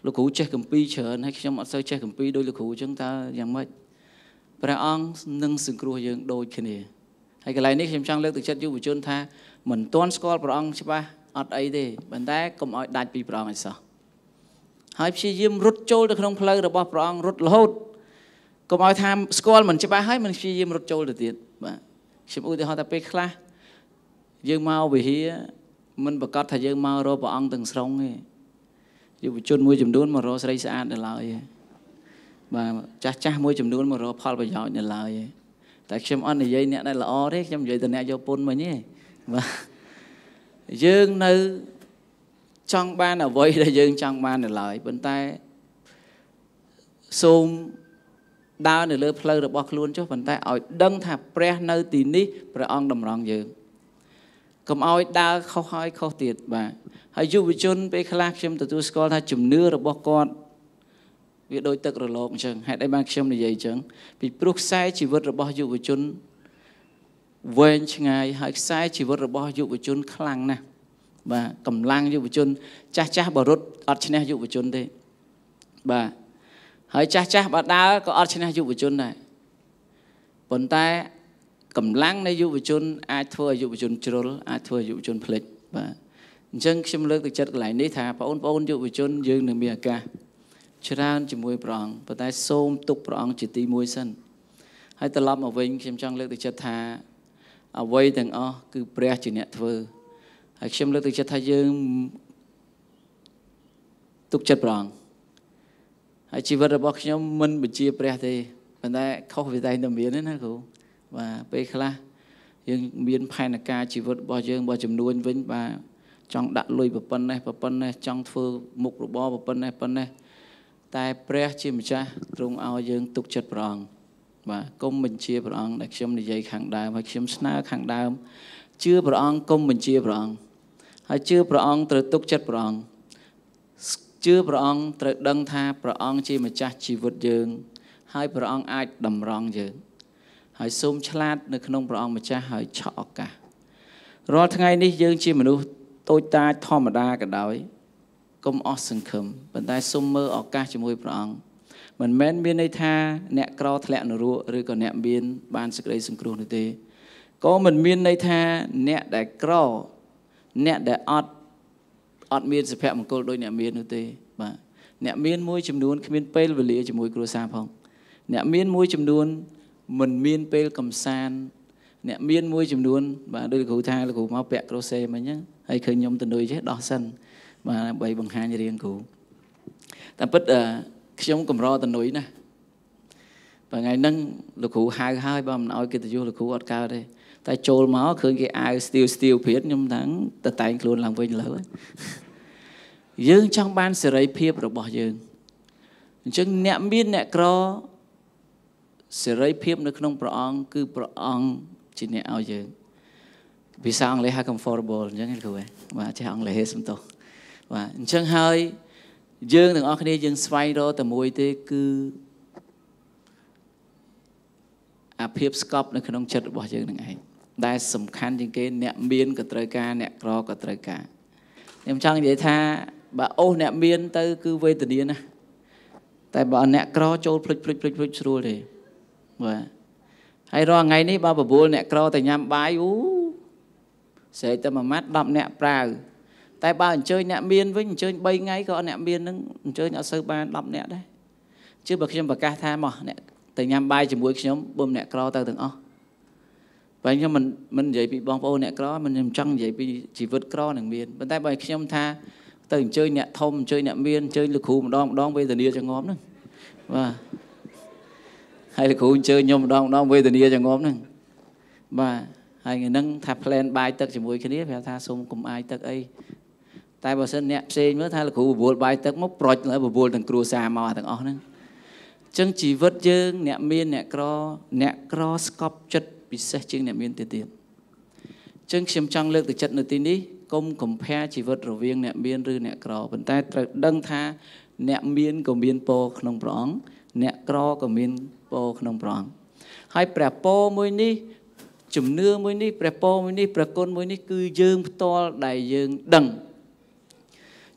លោកគ្រូចេះកម្ពីច្រើនហើយខ្ញុំអត់សូវចេះកម្ពីដោយលោកគ្រូអញ្ចឹងតើយ៉ាងម៉េចព្រះអង្គនឹងសង្គ្រោះយើង ដូចគ្នាហើយកន្លែងនេះខ្ញុំចង់លើកទឹកចិត្តយុវជនថាមិនទាន់ស្គាល់ព្រះអង្គច្បាស់អត់អីទេប៉ុន្តែកុំឲ្យដាច់ពីព្រះអង្គឲ្យសោះហើយព្យាយាមរត់ចូលទៅក្នុងផ្លូវរបស់ព្រះអង្គរត់រហូតកុំឲ្យថាស្គាល់មិនច្បាស់ហើយមិនព្យាយាមរត់ចូលទៅទៀតបាទខ្ញុំឧទាហរណ៍ថាពេលខ្លះយើងមកវិហារមិនប្រកាសថាយើងមករកព្រះអង្គទាំងស្រុងទេយុវជនមួយចំនួនមករកស្រីស្អាតនៅឡើយទេបាទចាស់ចាស់មួយចំនួនមករកផលប្រយោជន៍នៅឡើយទេតែខ្ញុំអត់និយាយអ្នកដែលល្អទេខ្ញុំនិយាយតែអ្នកយកពុនមិញទេបាទយើងនៅចង់បានអ្វីដែលយើងចង់បាននៅឡើយប៉ុន្តែសូមដើរនៅលើផ្លូវរបស់ខ្លួន ចុះប៉ុន្តែឲ្យដឹងថា ព្រះនៅទីនេះព្រះអង្គតម្រង់យើងកុំឲ្យ ដើរខុសហើយខុសទៀតបាទហើយយុវជនពេលខ្លះខ្ញុំទទួលស្គាល់ថា ជំនឿរបស់គាត់វាដូចទឹករលកអញ្ចឹងហេតុអីបានខ្ញុំនិយាយអញ្ចឹងពីព្រោះខ្សែជីវិតរបស់យុវជនវែងឆ្ងាយហើយខ្សែជីវិតរបស់យុវជន ខ្លាំងណាស់បាទកម្លាំងយុវជន ចាស់ចាស់បរុទ្ធអត់ឈ្នះយុវជនទេបាទហើយចាស់ចាស់បដាលក៏អត់ឈ្នះយុវជនដែរប៉ុន្តែកម្លាំងនៃយុវជន អាចធ្វើឲ្យយុវជនជ្រុលអាចធ្វើឲ្យយុវជនភ្លេចបាទអញ្ចឹងខ្ញុំលើកទឹកចិត្តកន្លែងនេះថាបងប្អូនយុវជន យើងនឹងមានឱកាសច្រើនជាមួយព្រះអង្គប៉ុន្តែ សូមទុកព្រះអង្គជាទីមួយសិនហើយត្រឡប់មកវិញ ខ្ញុំចង់លើកទឹកចិត្តថាអ្វីទាំងអស់គឺព្រះជាអ្នកធ្វើហើយខ្ញុំលើកទឹកចិត្តថាយើងទុកចិត្តព្រះអង្គហើយជីវិតរបស់ខ្ញុំមិនបញ្ជាព្រះទេប៉ុន្តែខុសវាតែតែមានណាគ្រូបាទពេលខ្លះយើង មាន ផែនការជីវិតរបស់យើងរបស់ចំនួនវិញបាទចង់ដាក់លុយប្រប៉ុណ្ណេះប្រប៉ុណ្ណេះចង់ធ្វើមុខរបរប្រប៉ុណ្ណេះប៉ុណ្ណេះតែ ព្រះ ជាម្ចាស់ទ្រង់ឲ្យយើងទុកចិត្តព្រះអង្គបាទគុំបញ្ជាព្រះអង្គដែលខ្ញុំនិយាយខាងដើមហើយខ្ញុំស្នើខាងដើមជឿព្រះអង្គគុំបញ្ជាព្រះអង្គហើយជឿព្រះអង្គត្រូវទុកចិត្តព្រះអង្គជឿព្រះអង្គត្រូវដឹងថាព្រះអង្គជាម្ចាស់ជីវិតយើង ហើយព្រះអង្គអាចតម្រង់យើងហើយសូមឆ្លាតនៅក្នុងព្រះអង្គម្ចាស់ហើយឆក់ឱកាសរាល់ថ្ងៃនេះយើងជាមនុស្សតូចតាចធម្មតាក៏ដោយកុំអស់សង្ឃឹមប៉ុន្តែសូមមើលឱកាសជាមួយព្រះអង្គមិនមែនមានន័យថាអ្នកក្រធ្លាក់នរកឬក៏អ្នកមានបានសេចក្តីសង្គ្រោះនោះទេក៏មិនមានន័យថាអ្នកដែលក្រអ្នកដែលអត់អត់មានសុភមង្គលដូចអ្នកមាននោះទេ បាទអ្នកមានមួយចំនួនគ្មានពេលវេលាជាមួយគ្រួសារផង អ្នកមានមួយ ចំនួនមិនមានពេលកំសាន្តអ្នកមានមួយចំនួនបាទដូចគ្រូថាលោកគ្រូមកពាក់គ្រូសេមិញហ្នឹងហើយឃើញខ្ញុំទៅនុយចេះដោះសិនបាទដើម្បីបង្ហាញរៀងគ្រូតែពិតខ្ញុំកម្រទៅនុយណាបើថ្ងៃហ្នឹងលោកគ្រូហៅហើយបើមិនអោយកិត្តិយសលោកគ្រូអត់កើតទេតែចូលមកឃើញគេអាវស្ទៀវស្ទៀវព្រាតខ្ញុំថាតតែងខ្លួនឡើងវិញលើ យើងចង់បានសេរីភាពរបស់យើងអញ្ចឹងអ្នកមានអ្នកក្រសេរីភាពនៅ ក្នុងព្រះអង្គគឺព្រះអង្គជាអ្នកឲ្យយើងភាសាអង់គ្លេសហៅ comfortable អញ្ចឹងគ្រូបាទចេះអង់គ្លេសសំទោសបាទអញ្ចឹងហើយយើងទាំងអស់គ្នាយើង ស្វែងរកតែមួយទេគឺអាភាពស្កប់នៅក្នុងចិត្តរបស់យើងនឹងឯងដែលសំខាន់ជាងគេអ្នកមានក៏ត្រូវការអ្នកក្រក៏ត្រូវការខ្ញុំចង់និយាយថាបើអូសអ្នកមានទៅ គឺវេទនាណាតែបើអ្នកក្រចូលភ្លេចភ្លេចភ្លេចភ្លេចស្រួលទេបាទហើយរាល់ថ្ងៃនេះបើបបួលអ្នកក្រទៅញ៉ាំបាយអូស្រែកតែមួយម៉ាត់10អ្នកប្រាវតែបើអញ្ជើញអ្នកមានវិញអញ្ជើញ3ថ្ងៃក៏អ្នកមាននឹងអញ្ជើញអត់សូវបាន10អ្នកដែរជឿបើខ្ញុំប្រកាសថាមកអ្នកទៅញ៉ាំបាយជាមួយខ្ញុំបើអ្នកក្រទៅទាំងអស់បើខ្ញុំមិនមិននិយាយពីបងប្អូនអ្នកក្រមិនខ្ញុំចង់និយាយពីជីវិតក្រនឹងមានប៉ុន្តែបើខ្ញុំថាទៅអញ្ជើញអ្នកធំអញ្ជើញអ្នកមានអញ្ជើញលោកគ្រូម្ដងម្ដងវេទនាចងំហ្នឹងបាទហើយលោកគ្រូអញ្ជើញខ្ញុំម្ដងម្ដងវេទនាចងំហ្នឹងបាទហើយថ្ងៃហ្នឹងថា plan បាយទឹកជាមួយគ្នាប្រាប់ថាសូមកុំអាយទឹកអីតែបើសិនអ្នកផ្សេងមើលថាលោកគ្រូបបួលបាយទឹកមកប្រូចហើយបបួលទាំងគ្រួសារមកទាំងអស់ហ្នឹងអញ្ចឹងជីវិតយើង អ្នកមានអ្នកក្រអ្នកក្រស្កប់ចិត្តពិសេសជាងអ្នកមានទៅទៀតចឹងខ្ញុំចង់លើកទឹកចិត្តនៅទីនេះកុំកំភារជីវិតរវាងអ្នកមាន ឬ អ្នកក្រប៉ុន្តែត្រូវដឹងថាអ្នកមានក៏មានពរក្នុងព្រះអង្គអ្នកក្រក៏មានពរក្នុងព្រះអង្គហើយព្រះពរមួយនេះ ជំនឿមួយនេះព្រះពរមួយនេះព្រះគុណមួយនេះគឺយើង ផ្ទាល់ដែលយើងដឹង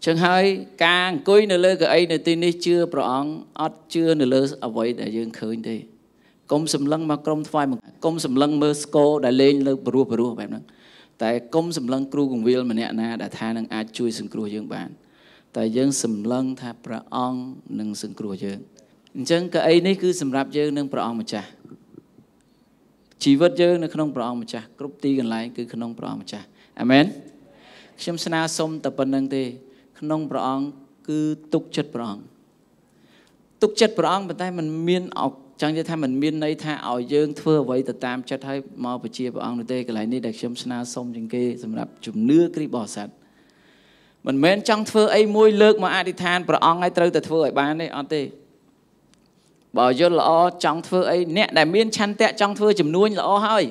ចឹងហើយការអង្គុយនៅលើកៅអីនៅទីនេះជឿព្រះអង្គអត់ជឿនៅលើអ្វីដែលយើងឃើញទេកុំសម្លឹងមកក្រុមថ្វាយមកកុំសម្លឹងមើលស្គរដែលលេងលើព្រោះព្រោះបែបហ្នឹងតែកុំសម្លឹងគ្រូកងវិលម្នាក់ណាដែលថានឹងអាចជួយសង្គ្រោះយើងបាន តែយើងសម្លឹងថាព្រះអង្គនឹងសង្គ្រោះយើងអញ្ចឹងកៅអីនេះគឺសម្រាប់យើងនឹងព្រះអង្គម្ចាស់ជីវិតយើងនៅក្នុងព្រះអង្គម្ចាស់គ្រប់ទីកន្លែងគឺក្នុងព្រះអង្គម្ចាស់អាមែនខ្ញុំស្នើសុំតែប៉ុណ្្នឹងទេ ក្នុងព្រះអង្គគឺទុកចិត្តព្រះអង្គទុកចិត្តព្រះអង្គប៉ុន្តែมันមានឱចង់និយាយថាมันមានន័យថាឲ្យយើងធ្វើអ្វីទៅតាមចិត្តហើយមកពជាព្រះអង្គនោះទេកន្លែងនេះដែលខ្ញុំស្នើសុំជាងគេ សម្រាប់ជំនឿគ្រីស្ទបរិស័ទមិនមែនចង់ធ្វើអីមួយលើកមកអធិដ្ឋានព្រះអង្គឲ្យត្រូវតែធ្វើឲ្យបានទេអត់ទេបើយល់ល្អចង់ធ្វើអីអ្នកដែលមានឆន្ទៈចង់ធ្វើជំនួញល្អហើយ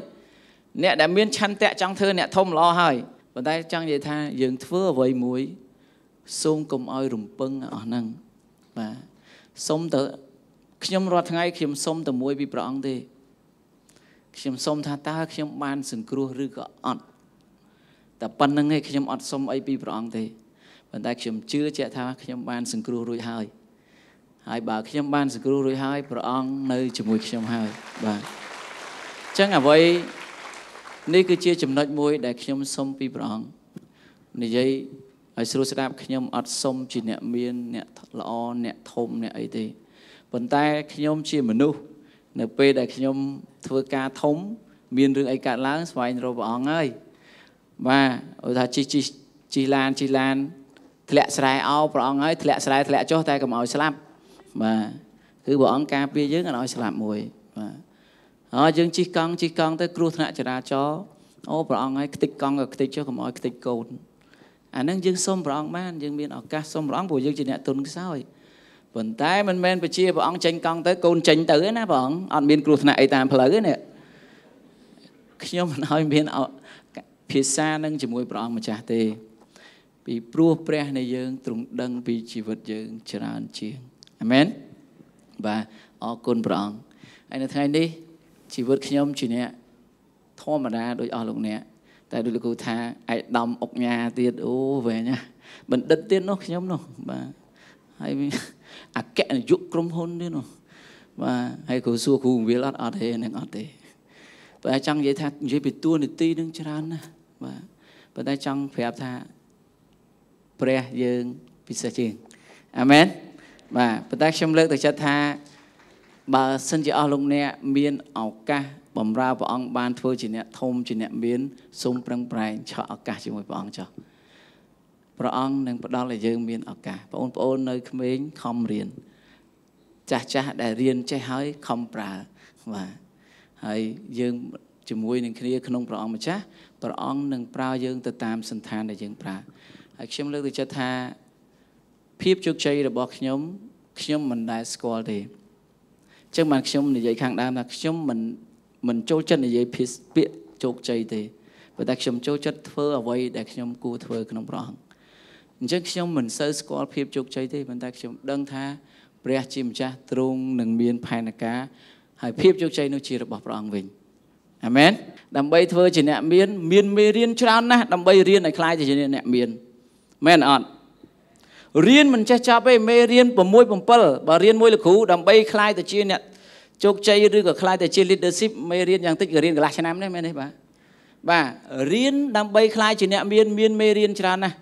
អ្នកដែលមានឆន្ទៈចង់ធ្វើអ្នកធំល្អហើយប៉ុន្តែចង់និយាយថាយើងធ្វើអ្វីមួយសូមកុំឲ្យរំពឹងអស់ហ្នឹងបាទសុំទៅខ្ញុំរាល់ថ្ងៃខ្ញុំសុំតែមួយពីព្រះអង្គទេ ខ្ញុំសុំថាតើខ្ញុំបានសង្គ្រោះឬក៏អត់តែប៉ុណ្្នឹងឯងខ្ញុំអត់សុំអីពីព្រះអង្គទេប៉ុន្តែខ្ញុំជឿជាក់ថាខ្ញុំបានសង្គ្រោះរួចហើយហើយបើខ្ញុំបានសង្គ្រោះរួចហើយព្រះអង្គនៅជាមួយ ខ្ញុំហើយបាទអញ្ចឹងអ្វីនេះគឺជាចំណុចមួយដែលខ្ញុំសុំពីព្រះអង្គនិយាយឲ្យស្រួលស្ដាប់ខ្ញុំអត់សុំជា អ្នកមានអ្នកល្អអ្នកធំអ្នកអីទេប៉ុន្តែខ្ញុំជាមនុស្សនៅពេលដែលខ្ញុំធ្វើការធំមានរឿងអីកើតឡើង ស្វែងរកព្រះអង្គហើយបាទឧទាហរណ៍ជីជីជីឡានជីឡានធ្លាក់ស្រែអោព្រះអង្គហើយធ្លាក់ស្រែធ្លាក់ចុះតែកុំឲ្យស្លាប់បាទគឺព្រះអង្គការពារយើងកុំឲ្យស្លាប់មួយបាទហើយយើងជីកង់ជីកង់ទៅ គ្រោះថ្នាក់ចរាចរណ៍អូព្រះអង្គហើយខ្ទេចកង់ក៏ខ្ទេចចុះកុំឲ្យខ្ទេចកូនអានឹងយើងសុំព្រះអង្គបានយើងមានឱកាសសុំព្រះអង្គព្រោះយើងជាអ្នកទុនខ្សោយប៉ុន្តែមិនមែនប្រជាព្រះអង្គចេញកង់ទៅកូនចេញទៅណាព្រះអង្គអត់មាន គ្រោះថ្នាក់អីតាមផ្លូវទេខ្ញុំមិនឲ្យមានភាសានឹងជាមួយព្រះអង្គម្ចាស់ទេ ពីព្រោះព្រះនៃយើងទ្រង់ដឹង ពីជីវិតយើងច្រើនជាងអាមែនបាទអរគុណព្រះអង្គហើយនៅថ្ងៃនេះជីវិតខ្ញុំជាអ្នកធម្មតាដូចអស់លោកអ្នកតែដូចលោកគ្រូថាឯកដំអុកញ៉ាទៀតអូវែងណាបណ្ឌិតទៀតនោះខ្ញុំនោះបាទហើយអគ្គនាយកក្រុមហ៊ុនទេនោះបាទហើយគ្រូសួរគ្រូវិលអត់អត់ទេនឹងអត់ទេប៉ុន្តែចង់និយាយថានិយាយពីតួនាទីនឹងច្រើនណាស់បាទប៉ុន្តែចង់ប្រាប់ថាព្រះយើងពិសេសជាងអាមែនបាទប៉ុន្តែខ្ញុំលើកទៅចិត្តថាបើសិនជាអស់លោកអ្នកមានឱកាសបំរើព្រះអង្គបាន ធ្វើជាអ្នកធំជាអ្នកមានសូមប្រឹងប្រែងឆក់ឱកាសជាមួយព្រះអង្គចុះព្រះអង្គនឹងផ្ដល់ឲ្យយើងមានឱកាសបងប្អូននៅក្មេងខំរៀនចាស់ចាស់ដែលរៀនចេះហើយខំប្រើបាទហើយយើងជាមួយនឹងគ្នាក្នុងព្រះអង្គម្ចាស់ព្រះអង្គនឹងប្រើយើងទៅតាមសន្តានដែលយើងប្រើហើយខ្ញុំលើកទៅចិត្តថាភាពជោគជ័យរបស់ខ្ញុំ ខ្ញុំមិនដែលស្គាល់ទេអញ្ចឹងបានខ្ញុំនិយាយខាងដើមថាខ្ញុំមិនមិនចូលចិត្តនិយាយពាក្យជោគជ័យទេព្រោះតែខ្ញុំចូលចិត្តធ្វើអ្វីដែលខ្ញុំគួរធ្វើក្នុងព្រះអង្គអញ្ចឹងខ្ញុំមិនសូវស្គាល់ភាពជោគជ័យទេប៉ុន្តែខ្ញុំដឹងថាព្រះជាម្ចាស់ទ្រង់នឹងមានផែនការហើយភាពជោគជ័យនោះជារបស់ព្រះអង្គវិញអាមែនដើម្បីធ្វើជាអ្នកមានមានមេរៀនច្រើនណាស់ដើម្បីរៀនឲ្យខ្លាយទៅជាអ្នកមានមែនអត់រៀនមិនចេះចប់ទេមេរៀន6 7បើរៀនមួយលោកគ្រូដើម្បីខ្លាយទៅជាអ្នកជោគជ័យឬក៏ខ្លាយទៅជា leadership មេរៀនយ៉ាងតិចក៏រៀនកន្លះឆ្នាំដែរមែនទេបាទបាទរៀនដើម្បីខ្លាយជាអ្នកមានមានមេរៀនច្រើនណាស់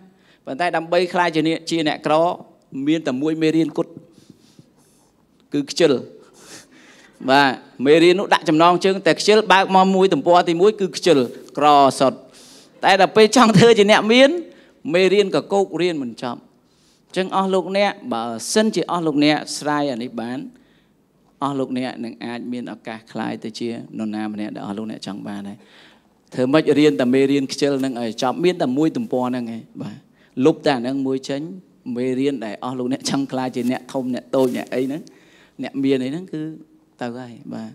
ប៉ុន្តែដើម្បីខ្លាចជាជាអ្នកក្រមានតែមួយមេរៀនគត់គឺខ្ជិលបាទមេរៀននោះដាក់ចំណងជើងតែខ្ជិលបើកមកមួយទំព័រទី1គឺខ្ជិលក្រសុតតែដល់ពេលចង់ធ្វើជាអ្នកមាន មេរៀនកកោករៀនមិនចប់អញ្ចឹងអស់លោកអ្នកបើសិនជាអស់លោកអ្នកស្រាយអានេះបានអស់លោកអ្នកនឹងអាចមានឱកាសคลายទៅជានរណាម្នាក់ដែលអស់លោកអ្នកចង់បានហើយធ្វើម៉េចរៀនតែមេរៀនខ្ជិលនឹងឲ្យចប់មានតែមួយទំព័រហ្នឹងឯងបាទលុបតែអានឹងមួយចេញមេរៀនដែលអស់លោកអ្នកចង់ខ្លាចជាអ្នកធំអ្នកតូចអ្នកអីហ្នឹងអ្នកមានអីហ្នឹងគឺទៅហើយបាទ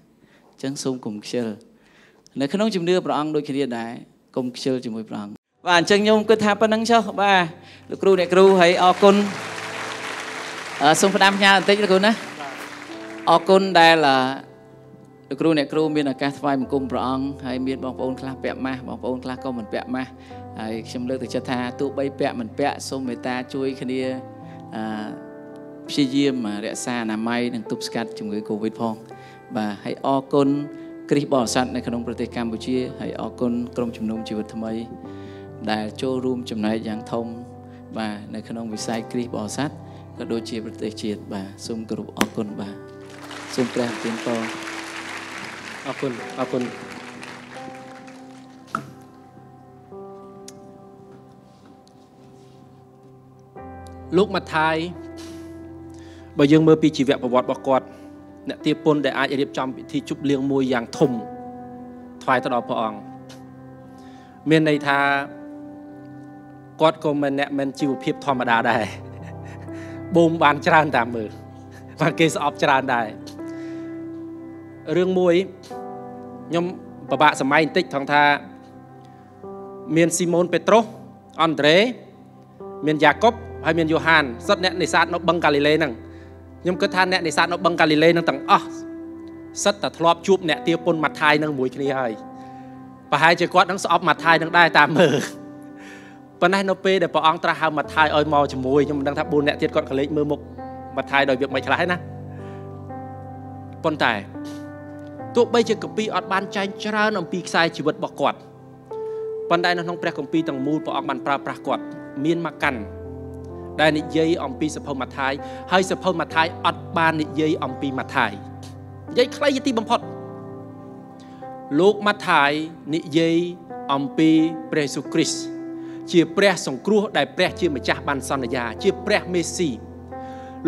អញ្ចឹងសូមកុំខ្ជិលនៅក្នុងជំនឿព្រះអង្គដូចគ្នាដែរកុំខ្ជិលជាមួយព្រះអង្គបាទអញ្ចឹងខ្ញុំគិតថាប៉ុណ្្នឹងចុះបាទលោកគ្រូអ្នកគ្រូហើយអរគុណសូមផ្ដាំផ្ញើបន្តិចលោកគ្រូណាអរគុណដែលលោកគ្រូអ្នកគ្រូមានឱកាសថ្វាយបង្គំព្រះអង្គហើយមានបងប្អូនខ្លះពាក់ម៉ាស់បងប្អូនខ្លះក៏មិនពាក់ម៉ាស់ហើយខ្ញុំលើកទឹកចិត្តថាទោះបីពាក់មិនពាក់សូមមេត្តាជួយគ្នាអព្យាយាមរក្សាអនាម័យនិង ទប់ស្កាត់ជំងឺ Covid ផង បាទហើយអរគុណគ្រីស្ទបរិស័ទនៅក្នុងប្រទេសកម្ពុជា ហើយអរគុណក្រុមជំនុំជីវិតថ្មីដែល ចូលរួម ចំណែកយ៉ាងធំ បាទនៅក្នុង វិស័យគ្រីស្ទបរិស័ទក៏ដូចជា ប្រទេស ជាតិបាទសូមគោរពអរគុណបាទសូមព្រះអធិពលអរគុណអរគុណលោកម៉ាថាយបើយើងមើលពីជីវប្រវត្តិរបស់គាត់អ្នកទាពុនដែលអាចរៀបចំពិធីជប់លៀងមួយយ៉ាងធំថ្វាយទៅដល់ព្រះអង្គមានន័យថាគាត់ក៏មិនអ្នកមិនជីវភាពធម្មតាដែរបូមបានច្រើនតាមមើលបានគេស្អប់ច្រើនដែររឿងមួយខ្ញុំពិបាកសម័យបន្តិចថងថាមានស៊ីម៉ូនពេត្រុសអង់ដ្រេ មានយ៉ាកុបហើយមានយូហានសិតអ្នកនេសាទនៅបឹងកាលីលេហ្នឹងខ្ញុំគិតថាអ្នកនេសាទនៅបឹងកាលីលេហ្នឹងទាំងអស់សិតតែធ្លាប់ជួបអ្នកទាពុនម៉ាថាយនឹងមួយគ្នាហើយប្រហែលជាគាត់នឹងស្អប់ម៉ាថាយនឹងដែរតាមមើលប៉ុន្តែនៅពេលដែលព្រះអង្គត្រាស់ហៅម៉ាថាយឲ្យមកជាមួយខ្ញុំមិនដឹងថា4អ្នកទៀតគាត់ក៏លេចមើលមុខម៉ាថាយដោយវាមិនខ្លះណាប៉ុន្តែទោះបីជាកាពីអត់បានចែងច្រើនអំពីខ្សែជីវិតរបស់គាត់ប៉ុន្តែនៅក្នុងព្រះគម្ពីរទាំងមូលព្រះអង្គបានប្រើប្រាស់គាត់មានមកកាន់ដែលនិយាយអំពីសភុម៉ាថាយហើយសភុម៉ាថាយអត់បាននិយាយអំពីម៉ាថាយនិយាយខ្លីទីបំផុត លោកម៉ាថាយនិយាយអំពីព្រះយេស៊ូវគ្រីស្ទជា ព្រះ សង្គ្រោះ ដែលព្រះជាម្ចាស់បានសន្យា ជាព្រះ មេស៊ី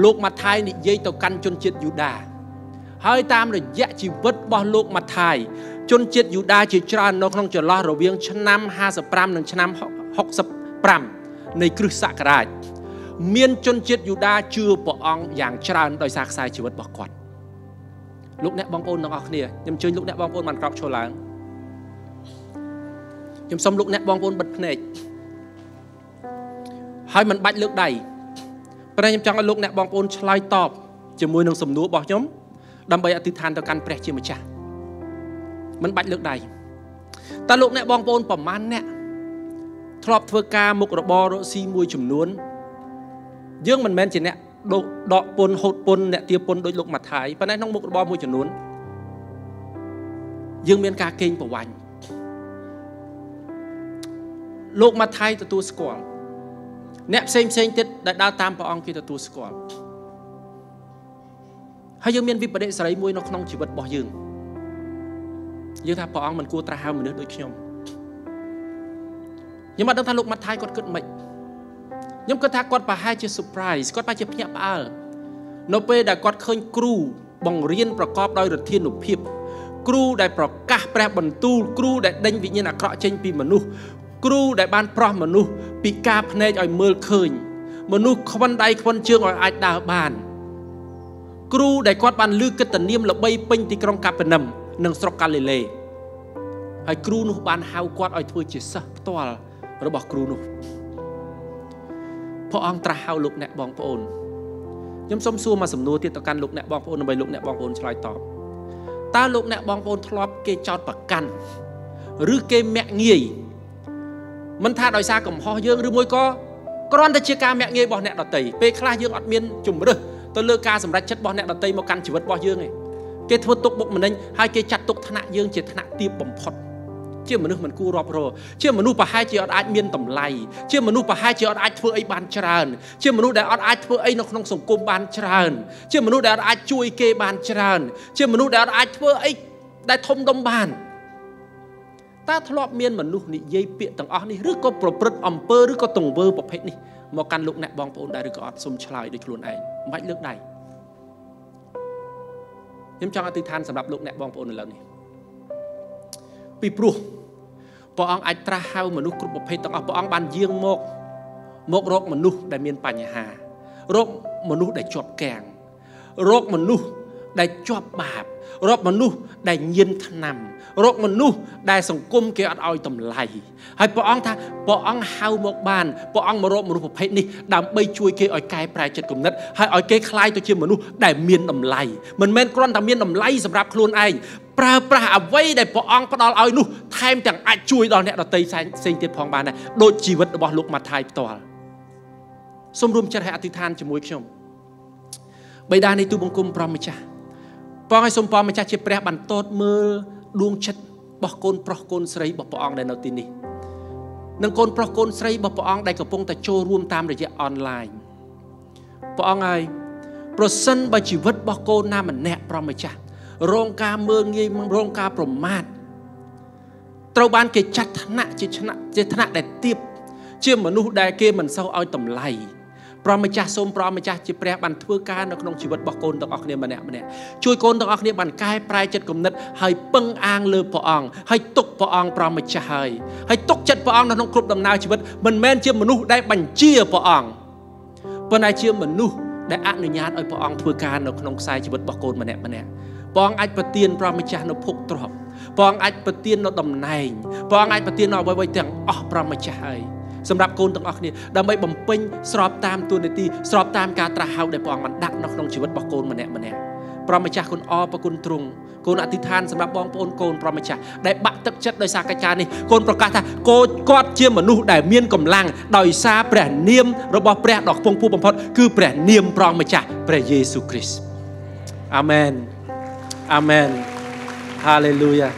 លោកម៉ាថាយនិយាយទៅកាន់ជនជាតិយូដា ហើយ តាមរយៈជីវិតរបស់លោកម៉ាថាយជនជាតិយូដា ជាច្រើននៅក្នុងចន្លោះរវាង ឆ្នាំ55និងឆ្នាំ65នៃ គ្រិស្តសករាជមានជនជាតិយូដាជឿព្រះអង្គយ៉ាងច្រើនដោយសារខ្សែជីវិតរបស់គាត់លោកអ្នកបងប្អូនទាំងអស់គ្នាខ្ញុំជឿលោកអ្នកបងប្អូនបានក្រោកឈរឡើងខ្ញុំសូមលោកអ្នកបងប្អូនបិទភ្នែកហើយមិនបាច់លើកដៃព្រោះខ្ញុំចង់ឲ្យលោកអ្នកបងប្អូនឆ្លើយតបជាមួយនឹងសំណួររបស់ខ្ញុំដើម្បីអធិដ្ឋានទៅកាន់ព្រះជាម្ចាស់មិនបាច់លើកដៃតើលោកអ្នកបងប្អូនប្រមាណអ្នកធ្លាប់ធ្វើការមុខរបររកស៊ីមួយ ចំនួនយើងមិនមែនជាអ្នកដកពុនហូតពុនអ្នក ទាពុនដោយលោកម៉ាថាយប៉ុន្តែក្នុងមុខរបរមួយចំនួនយើងមានការកេងប្រវ័ញ្ចលោកម៉ាថាយទទួលស្គាល់អ្នកផ្សេងផ្សេងទៀតដែលដើរតាមព្រះអង្គគេទទួលស្គាល់ហើយយើងមានវិបដិសេរីមួយនៅក្នុងជីវិតរបស់យើងយើងថាព្រះអង្គមិនគួរត្រាស់ហៅមនុស្សដូចខ្ញុំខ្ញុំអត់ដឹងថាលោកម៉ាថាយគាត់គិតម៉េចខ្ញុំគិតថាគាត់ប្រហែលជា surprise គាត់ប្រហែលជាភ្ញាក់ផ្អើលនៅពេលដែលគាត់ឃើញគ្រូ បង្រៀនប្រកបដោយរិទ្ធានុភាព គ្រូដែលប្រកាសព្រះបន្ទូលគ្រូដែលដេញវិញ្ញាណអាក្រក់ចេញ ពីមនុស្សគ្រូដែលបានប្រោះមនុស្សពីការភ្នែកឲ្យមើលឃើញ មនុស្សខ្វិនដៃខ្វិនជើងឲ្យអាចដើរបាន គ្រូដែលគាត់បានលឺកិត្តិនាមល្បីពេញទីក្រុងកាប៉ានឹមនិងស្រុកកាលីលេហើយគ្រូនោះបានហៅគាត់ឲ្យធ្វើជាសិស្សផ្ទាល់របស់គ្រូនោះព្រះអង្គត្រាស់ហៅលោកអ្នកបងប្អូនខ្ញុំសូមសួរមកសំណួរទៀតទៅកាន់លោកអ្នកបងប្អូនដើម្បីលោកអ្នកបងប្អូនឆ្លើយតបតើលោកអ្នកបងប្អូនធ្លាប់ គេចោតប្រកាន់ឬគេមាក់ងាយមិនថាដោយសារកំហុសយើងឬមួយក៏គ្រាន់តែជាការមាក់ងាយរបស់អ្នកដតីពេលខ្លះយើងអត់មានជំរឹះទៅលើការសម្រេចចិត្តរបស់អ្នកដតីមកកាន់ជីវិតរបស់យើងឯងគេធ្វើទុកបុកម្នេញហើយគេចាត់ទុកឋានៈយើងជាឋានៈទាបបំផុត។ជាមនុស្សមិនគួររាប់រយជាមនុស្សប្រហែលជាអត់អាច មានតម្លៃជាមនុស្សប្រហែលជាអត់អាចធ្វើអីបានច្រើន ជាមនុស្សដែលអត់អាចធ្វើអីនៅក្នុងសង្គមបានច្រើន ជាមនុស្សដែលអត់អាចជួយគេបានច្រើនជាមនុស្សដែលអត់អាចធ្វើអីដែលធំដុំបានតើធ្លាប់មានមនុស្សនិយាយពាក្យទាំងអស់នេះឬក៏ប្រព្រឹត្តអំពើឬក៏ទង្វើប្រភេទនេះមកកាន់លោកអ្នកបងប្អូនដែរឬក៏អត់សុំឆ្លើយដោយខ្លួនឯងមិនបាច់លើកដៃខ្ញុំចង់អធិដ្ឋានសម្រាប់លោកអ្នកបងប្អូននៅឡើយនេះពីព្រោះព្រះអង្គអាចត្រាស់ហៅមនុស្សគ្រប់ប្រភេទទាំងអស់ព្រះអង្គបានយាងមក មករកមនុស្សដែលមានបញ្ហារកមនុស្សដែលជាប់កាំងរកមនុស្សដែលជាប់បាបរកមនុស្សដែលញៀនថ្នាំរកមនុស្សដែលសង្គមគេអត់ឲ្យតម្លៃហើយព្រះអង្គថាព្រះអង្គហៅមកបានព្រះអង្គមករកមនុស្សប្រភេទនេះដើម្បីជួយគេឲ្យកែប្រែចិត្តគំនិតហើយឲ្យគេคลายទៅជាមនុស្សដែលមានតម្លៃមិនមែនគ្រាន់តែមានតម្លៃសម្រាប់ខ្លួនឯងប្រើប្រាស់អ្វីដែលព្រះអង្គផ្ដល់ឲ្យនោះថែមទាំងអាចជួយដល់អ្នកដទៃផ្សេងទៀតផងបានដែរដូចជីវិតរបស់លោកម៉ាថាយផ្ទាល់សូមរួមចិត្តឲ្យអធិដ្ឋានជាមួយខ្ញុំបិតានៃទូបង្គំព្រះម្ចាស់ព្រះឲ្យសូមព្រះម្ចាស់ជាព្រះបានតតមើលដួងចិត្តរបស់កូនប្រុសកូនស្រីរបស់ព្រះអង្គដែលនៅទីនេះ និងកូនប្រុសកូនស្រីរបស់ព្រះអង្គដែលកំពុងតែចូលរួមតាមរយៈអនឡាញព្រះអង្គហើយប្រសិនបើជីវិតរបស់កូនណាម្នាក់ព្រះម្ចាស់រងការមើលងាយរងការប្រមាថត្រូវបាន គេចាត់ឋានៈជាឋានៈជាឋានៈដែលទៀបជាមនុស្សដែលគេមិនសូវឲ្យតម្លៃព្រះម្ចាស់សូមព្រះម្ចាស់ជាព្រះបានធ្វើការនៅក្នុងជីវិតរបស់កូនទាំងអស់គ្នាម្នាក់ម្នាក់ជួយកូនទាំងអស់គ្នាបានកែប្រែចិត្តគំនិតហើយពឹងអាង លើព្រះអង្គហើយទុកព្រះអង្គព្រះម្ចាស់ហើយហើយទុកចិត្តព្រះអង្គនៅក្នុងគ្រប់ដំណើរជីវិតមិនមែនជាមនុស្សដែលបញ្ជាព្រះអង្គប៉ុន្តែជាមនុស្សដែលអនុញ្ញាតឲ្យព្រះអង្គធ្វើការនៅក្នុងខ្សែជីវិតរបស់កូនម្នាក់ម្នាក់ព្រះអង្គអាចប្រទានព្រះម្ចាស់នៅភោគទ្រព្យព្រះអង្គអាចប្រទាននៅតំណែងព្រះអង្គអាចប្រទាននៅអ្វីៗទាំងអស់ព្រះម្ចាស់ហើយសម្រាប់កូនទាំងអស់គ្នាដើម្បីបំពេញស្របតាមទូនាទីស្របតាមការត្រាស់ហៅដែលព្រះអង្គបានដាក់នៅក្នុងជីវិតរបស់កូនម្នាក់ម្នាក់ព្រះម្ចាស់គុណអរប្រគុណទ្រង់កូនអធិដ្ឋានសម្រាប់បងប្អូនកូនព្រះម្ចាស់ដែលបាក់ទឹកចិត្តដោយសារកិច្ចការនេះកូនប្រកាសថាកូនគាត់ជាមនុស្សដែលមានកម្លាំងដោយសារព្រះនាមរបស់ព្រះដ៏ខ្ពង់ខ្ពស់បំផុតគឺព្រះនាមព្រះម្ចាស់ព្រះយេស៊ូវគ្រីស្ទអាមែន Amen. Hallelujah.